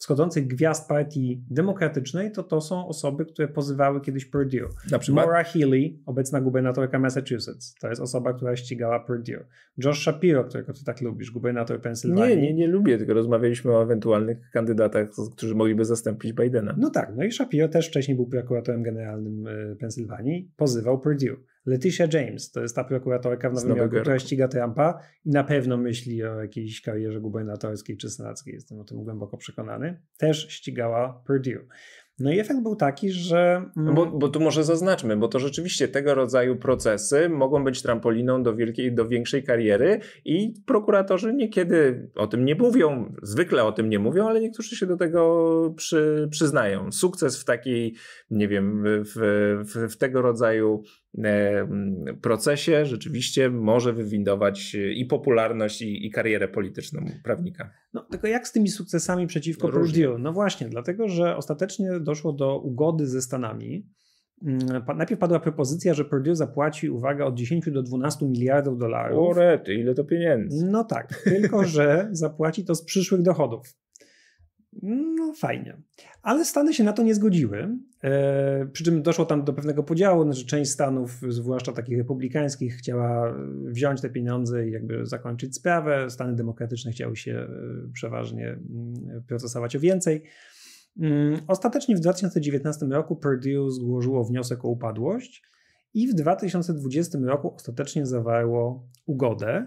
wschodzących gwiazd partii demokratycznej, to to są osoby, które pozywały kiedyś Purdue. Na przykład? Maura Healey, obecna gubernatorka Massachusetts, to jest osoba, która ścigała Purdue. Josh Shapiro, którego ty tak lubisz, gubernator Pensylwanii. Nie, nie, nie lubię, tylko rozmawialiśmy o ewentualnych kandydatach, którzy mogliby zastąpić Bidena. No tak, no i Shapiro też wcześniej był prokuratorem generalnym y, Pensylwanii, pozywał Purdue. Leticia James to jest ta prokuratorka w Nowym Jorku, która ściga Trumpa i na pewno myśli o jakiejś karierze gubernatorskiej czy senackiej. Jestem o tym głęboko przekonany. Też ścigała Purdue. No i efekt był taki, że. Mm, no bo, bo, tu może zaznaczmy, bo to rzeczywiście tego rodzaju procesy mogą być trampoliną do, wielkiej, do większej kariery i prokuratorzy niekiedy o tym nie mówią, zwykle o tym nie mówią, ale niektórzy się do tego przy, przyznają. Sukces w takiej, nie wiem, w, w, w tego rodzaju E, mm, procesie rzeczywiście może wywindować e, i popularność, i, i karierę polityczną prawnika. No tylko jak z tymi sukcesami przeciwko no, No właśnie, dlatego że ostatecznie doszło do ugody ze Stanami. Mm, najpierw padła propozycja, że Purdue zapłaci, uwaga, od 10 do 12 miliardów dolarów. Orety, ile to pieniędzy? No tak, tylko że zapłaci to z przyszłych dochodów. No fajnie. Ale Stany się na to nie zgodziły. E, przy czym doszło tam do pewnego podziału, że znaczy część Stanów, zwłaszcza takich republikańskich, chciała e, wziąć te pieniądze i jakby zakończyć sprawę. Stany demokratyczne chciały się e, przeważnie mm, procesować o więcej. Mm, ostatecznie w 2019 roku Purdue złożyło wniosek o upadłość i w 2020 roku ostatecznie zawarło ugodę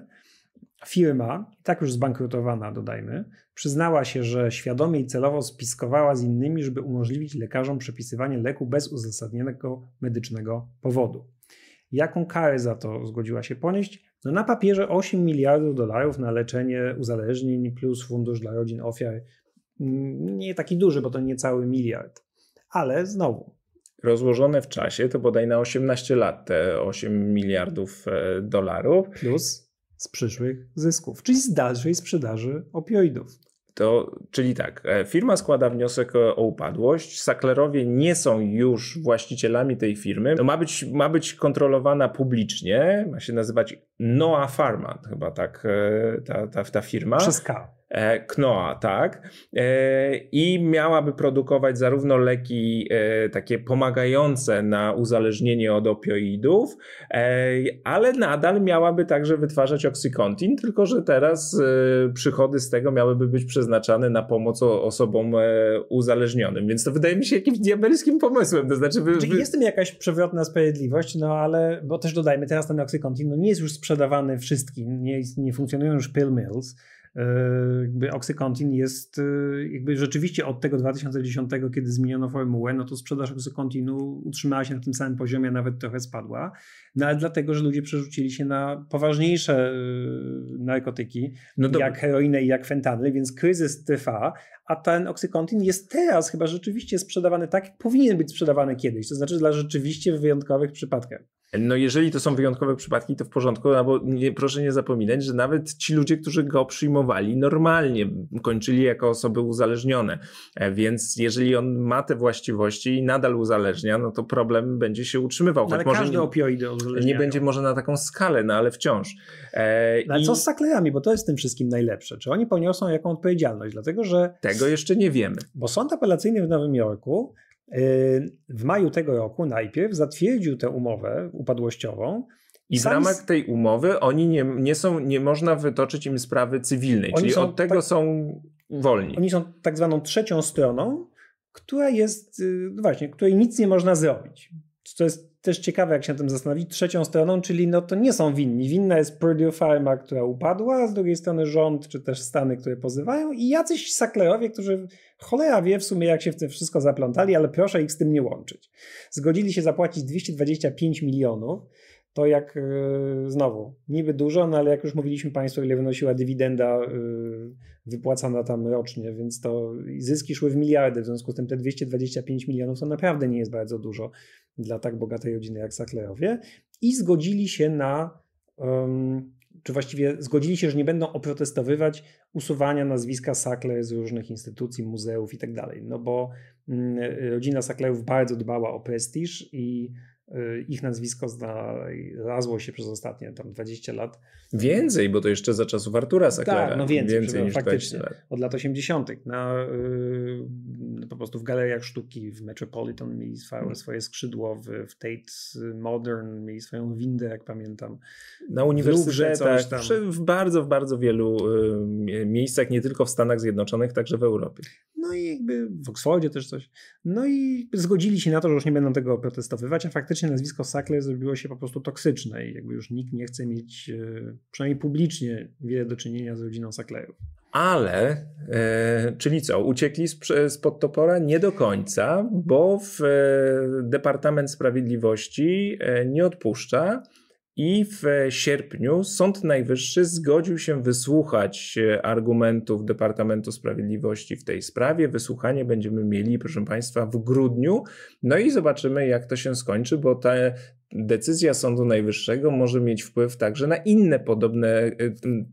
firma, i tak już zbankrutowana, dodajmy, przyznała się, że świadomie i celowo spiskowała z innymi, żeby umożliwić lekarzom przepisywanie leku bez uzasadnionego medycznego powodu. Jaką karę za to zgodziła się ponieść? No na papierze 8 miliardów dolarów na leczenie uzależnień plus fundusz dla rodzin ofiar. Nie taki duży, bo to niecały miliard. Ale znowu, rozłożone w czasie, to bodaj na 18 lat te 8 miliardów e, dolarów. Plus? z przyszłych zysków, czyli z dalszej sprzedaży opioidów. To, czyli tak, e, firma składa wniosek o upadłość, Saklerowie nie są już właścicielami tej firmy, to ma być, ma być kontrolowana publicznie, ma się nazywać Noa Pharma, chyba tak e, ta, ta, ta firma. Przez K. E, Knoa, tak? E, I miałaby produkować zarówno leki e, takie pomagające na uzależnienie od opioidów, ale nadal miałaby także wytwarzać oksykontin, tylko że teraz przychody z tego miałyby być przeznaczane na pomoc osobom uzależnionym. Więc to wydaje mi się jakimś diabelskim pomysłem. To znaczy, wy, Czyli wy... jest tym jakaś przewrotna sprawiedliwość, no ale, bo też dodajmy, teraz ten oksykontin no, nie jest już sprzedawany wszystkim, nie, nie funkcjonują już pill mills, E, jakby Oxycontin jest e, jakby rzeczywiście od tego 2010, kiedy zmieniono formułę, no to sprzedaż Oxycontinu utrzymała się na tym samym poziomie, nawet trochę spadła, no ale dlatego, że ludzie przerzucili się na poważniejsze e, narkotyki, no jak heroinę i jak fentanyl, więc kryzys trwa, a ten Oxycontin jest teraz chyba rzeczywiście sprzedawany tak, jak powinien być sprzedawany kiedyś, to znaczy dla rzeczywiście wyjątkowych przypadkach. No jeżeli to są wyjątkowe przypadki, to w porządku, albo nie, proszę nie zapominać, że nawet ci ludzie, którzy go przyjmowali normalnie, kończyli jako osoby uzależnione. E, więc jeżeli on ma te właściwości i nadal uzależnia, no to problem będzie się utrzymywał. No, ale może każdy nie, Nie będzie może na taką skalę, no ale wciąż. E, no, ale i... co z saklejami, bo to jest tym wszystkim najlepsze. Czy oni poniosą jaką odpowiedzialność? Dlatego, że... Tego jeszcze nie wiemy. Bo sąd apelacyjny w Nowym Jorku Yy, w maju tego roku najpierw zatwierdził tę umowę upadłościową. I w ramach tej umowy oni nie, nie są, nie można wytoczyć im sprawy cywilnej, oni czyli od tego tak, są wolni. Oni są tak zwaną trzecią stroną, która jest, yy, no właśnie, której nic nie można zrobić. Co jest też ciekawe, jak się na tym zastanowić, trzecią stroną, czyli no to nie są winni. Winna jest Purdue Pharma, która upadła, a z drugiej strony rząd, czy też Stany, które pozywają i jacyś saklerowie, którzy cholera wie w sumie, jak się w tym wszystko zaplątali, ale proszę ich z tym nie łączyć. Zgodzili się zapłacić 225 milionów, to jak yy, znowu, niby dużo, no ale jak już mówiliśmy Państwu, ile wynosiła dywidenda yy, wypłacana tam rocznie, więc to zyski szły w miliardy, w związku z tym te 225 milionów to naprawdę nie jest bardzo dużo dla tak bogatej rodziny jak Saklerowie i zgodzili się na, um, czy właściwie zgodzili się, że nie będą oprotestowywać usuwania nazwiska Sakler z różnych instytucji, muzeów itd. Tak no bo mm, rodzina Saklerów bardzo dbała o prestiż i Y, ich nazwisko znalazło się przez ostatnie tam 20 lat. Więcej, bo to jeszcze za czasów Artura Saklera. Tak, no więcej, więcej niż faktycznie. Lat. Od lat 80. Na, yy, po prostu w galeriach sztuki w Metropolitan mieli swoje, hmm. swoje skrzydło, w, w Tate Modern mieli swoją windę, jak pamiętam. Na uniwersytetach, w bardzo, w bardzo wielu yy, miejscach, nie tylko w Stanach Zjednoczonych, także w Europie. No i jakby w Oksfordzie też coś. No i zgodzili się na to, że już nie będą tego protestowywać, a faktycznie faktycznie nazwisko Sackler zrobiło się po prostu toksyczne i jakby już nikt nie chce mieć, e, przynajmniej publicznie, wiele do czynienia z rodziną Sacklerów. Ale, e, czyli co, uciekli spod topora? Nie do końca, bo w, e, Departament Sprawiedliwości e, nie odpuszcza i w sierpniu Sąd Najwyższy zgodził się wysłuchać e, argumentów Departamentu Sprawiedliwości w tej sprawie. Wysłuchanie będziemy mieli, proszę Państwa, w grudniu. No i zobaczymy, jak to się skończy, bo ta decyzja Sądu Najwyższego może mieć wpływ także na inne podobne e,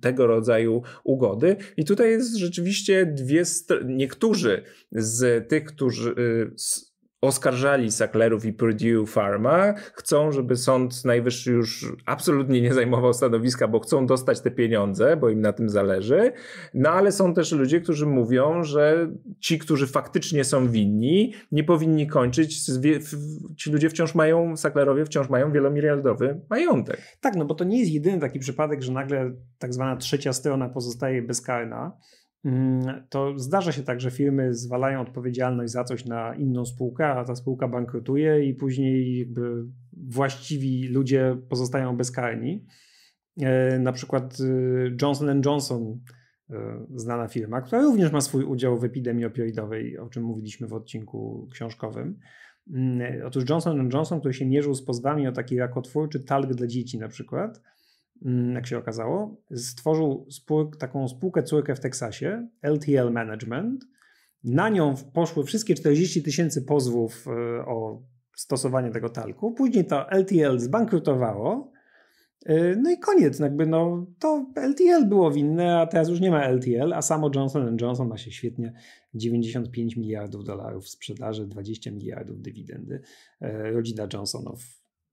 tego rodzaju ugody. I tutaj jest rzeczywiście dwie. Niektórzy z tych, którzy. Z e, oskarżali Sacklerów i Purdue Pharma, chcą, żeby Sąd Najwyższy już absolutnie nie zajmował stanowiska, bo chcą dostać te pieniądze, bo im na tym zależy. No ale są też ludzie, którzy mówią, że ci, którzy faktycznie są winni, nie powinni kończyć. Ci ludzie wciąż mają, Sacklerowie wciąż mają wielomiliardowy majątek. Tak, no bo to nie jest jedyny taki przypadek, że nagle tak zwana trzecia strona pozostaje bezkarna. Mm, to zdarza się tak, że firmy zwalają odpowiedzialność za coś na inną spółkę, a ta spółka bankrutuje i później jakby właściwi ludzie pozostają bezkarni. E, na przykład y, Johnson Johnson, e, znana firma, która również ma swój udział w epidemii opioidowej, o czym mówiliśmy w odcinku książkowym. Mm, otóż Johnson Johnson, który się mierzył z pozwami o taki rakotwórczy talg dla dzieci na przykład, Mm, jak się okazało, stworzył spół, taką spółkę córkę w Teksasie, LTL Management. Na nią poszły wszystkie 40 tysięcy pozwów e, o stosowanie tego talku. Później to LTL zbankrutowało. E, no i koniec, jakby no, to LTL było winne, a teraz już nie ma LTL, a samo Johnson Johnson ma się świetnie 95 miliardów dolarów sprzedaży, 20 miliardów dywidendy. E, rodzina Johnsonów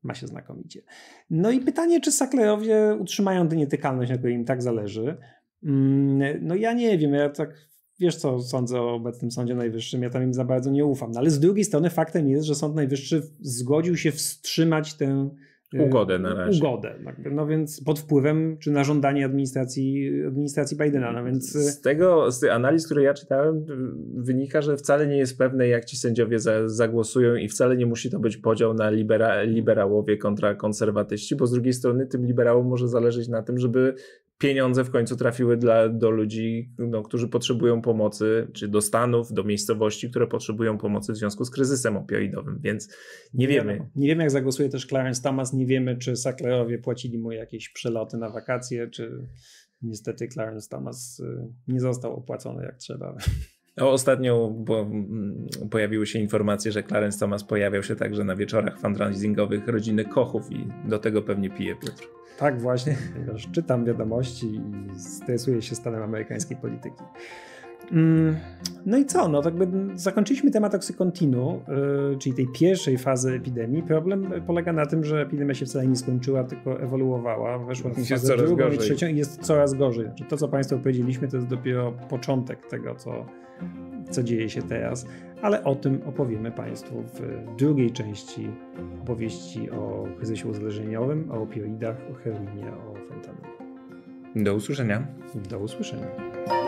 ma się znakomicie. No i pytanie, czy Saklerowie utrzymają tę nietykalność, na której im tak zależy. Mm, no ja nie wiem, ja tak wiesz co sądzę o obecnym Sądzie Najwyższym, ja tam im za bardzo nie ufam. No ale z drugiej strony faktem jest, że Sąd Najwyższy zgodził się wstrzymać tę E, ugodę na razie. Ugodę, no więc pod wpływem czy na żądanie administracji, administracji Bidena, no więc... E, z tego, z tych analiz, które ja czytałem wynika, że wcale nie jest pewne jak ci sędziowie za, zagłosują i wcale nie musi to być podział na libera, liberałowie kontra konserwatyści, bo z drugiej strony tym liberałom może zależeć na tym, żeby pieniądze w końcu trafiły dla, do ludzi, no, którzy potrzebują pomocy, czy do stanów, do miejscowości, które potrzebują pomocy w związku z kryzysem opioidowym, więc nie, nie wiemy. Nie wiemy, jak zagłosuje też Clarence Thomas, nie wiemy, czy Saklerowie płacili mu jakieś przeloty na wakacje, czy niestety Clarence Thomas y, nie został opłacony jak trzeba. Ostatnio bo, mm, pojawiły się informacje, że Clarence Thomas pojawiał się także na wieczorach fundraisingowych rodziny Kochów i do tego pewnie pije Piotr. Tak właśnie, ponieważ czytam wiadomości i stresuję się stanem amerykańskiej polityki. Mm, no i co? No, tak by zakończyliśmy temat oksykontinu, y, czyli tej pierwszej fazy epidemii. Problem polega na tym, że epidemia się wcale nie skończyła, tylko ewoluowała, weszła w fazę drugą i trzecią i jest coraz gorzej. Znaczy, to, co Państwu powiedzieliśmy, to jest dopiero początek tego, co co dzieje się teraz, ale o tym opowiemy Państwu w drugiej części opowieści o kryzysie uzależnieniowym, o opioidach, o heroinie, o fentanylu. Do usłyszenia. Do usłyszenia.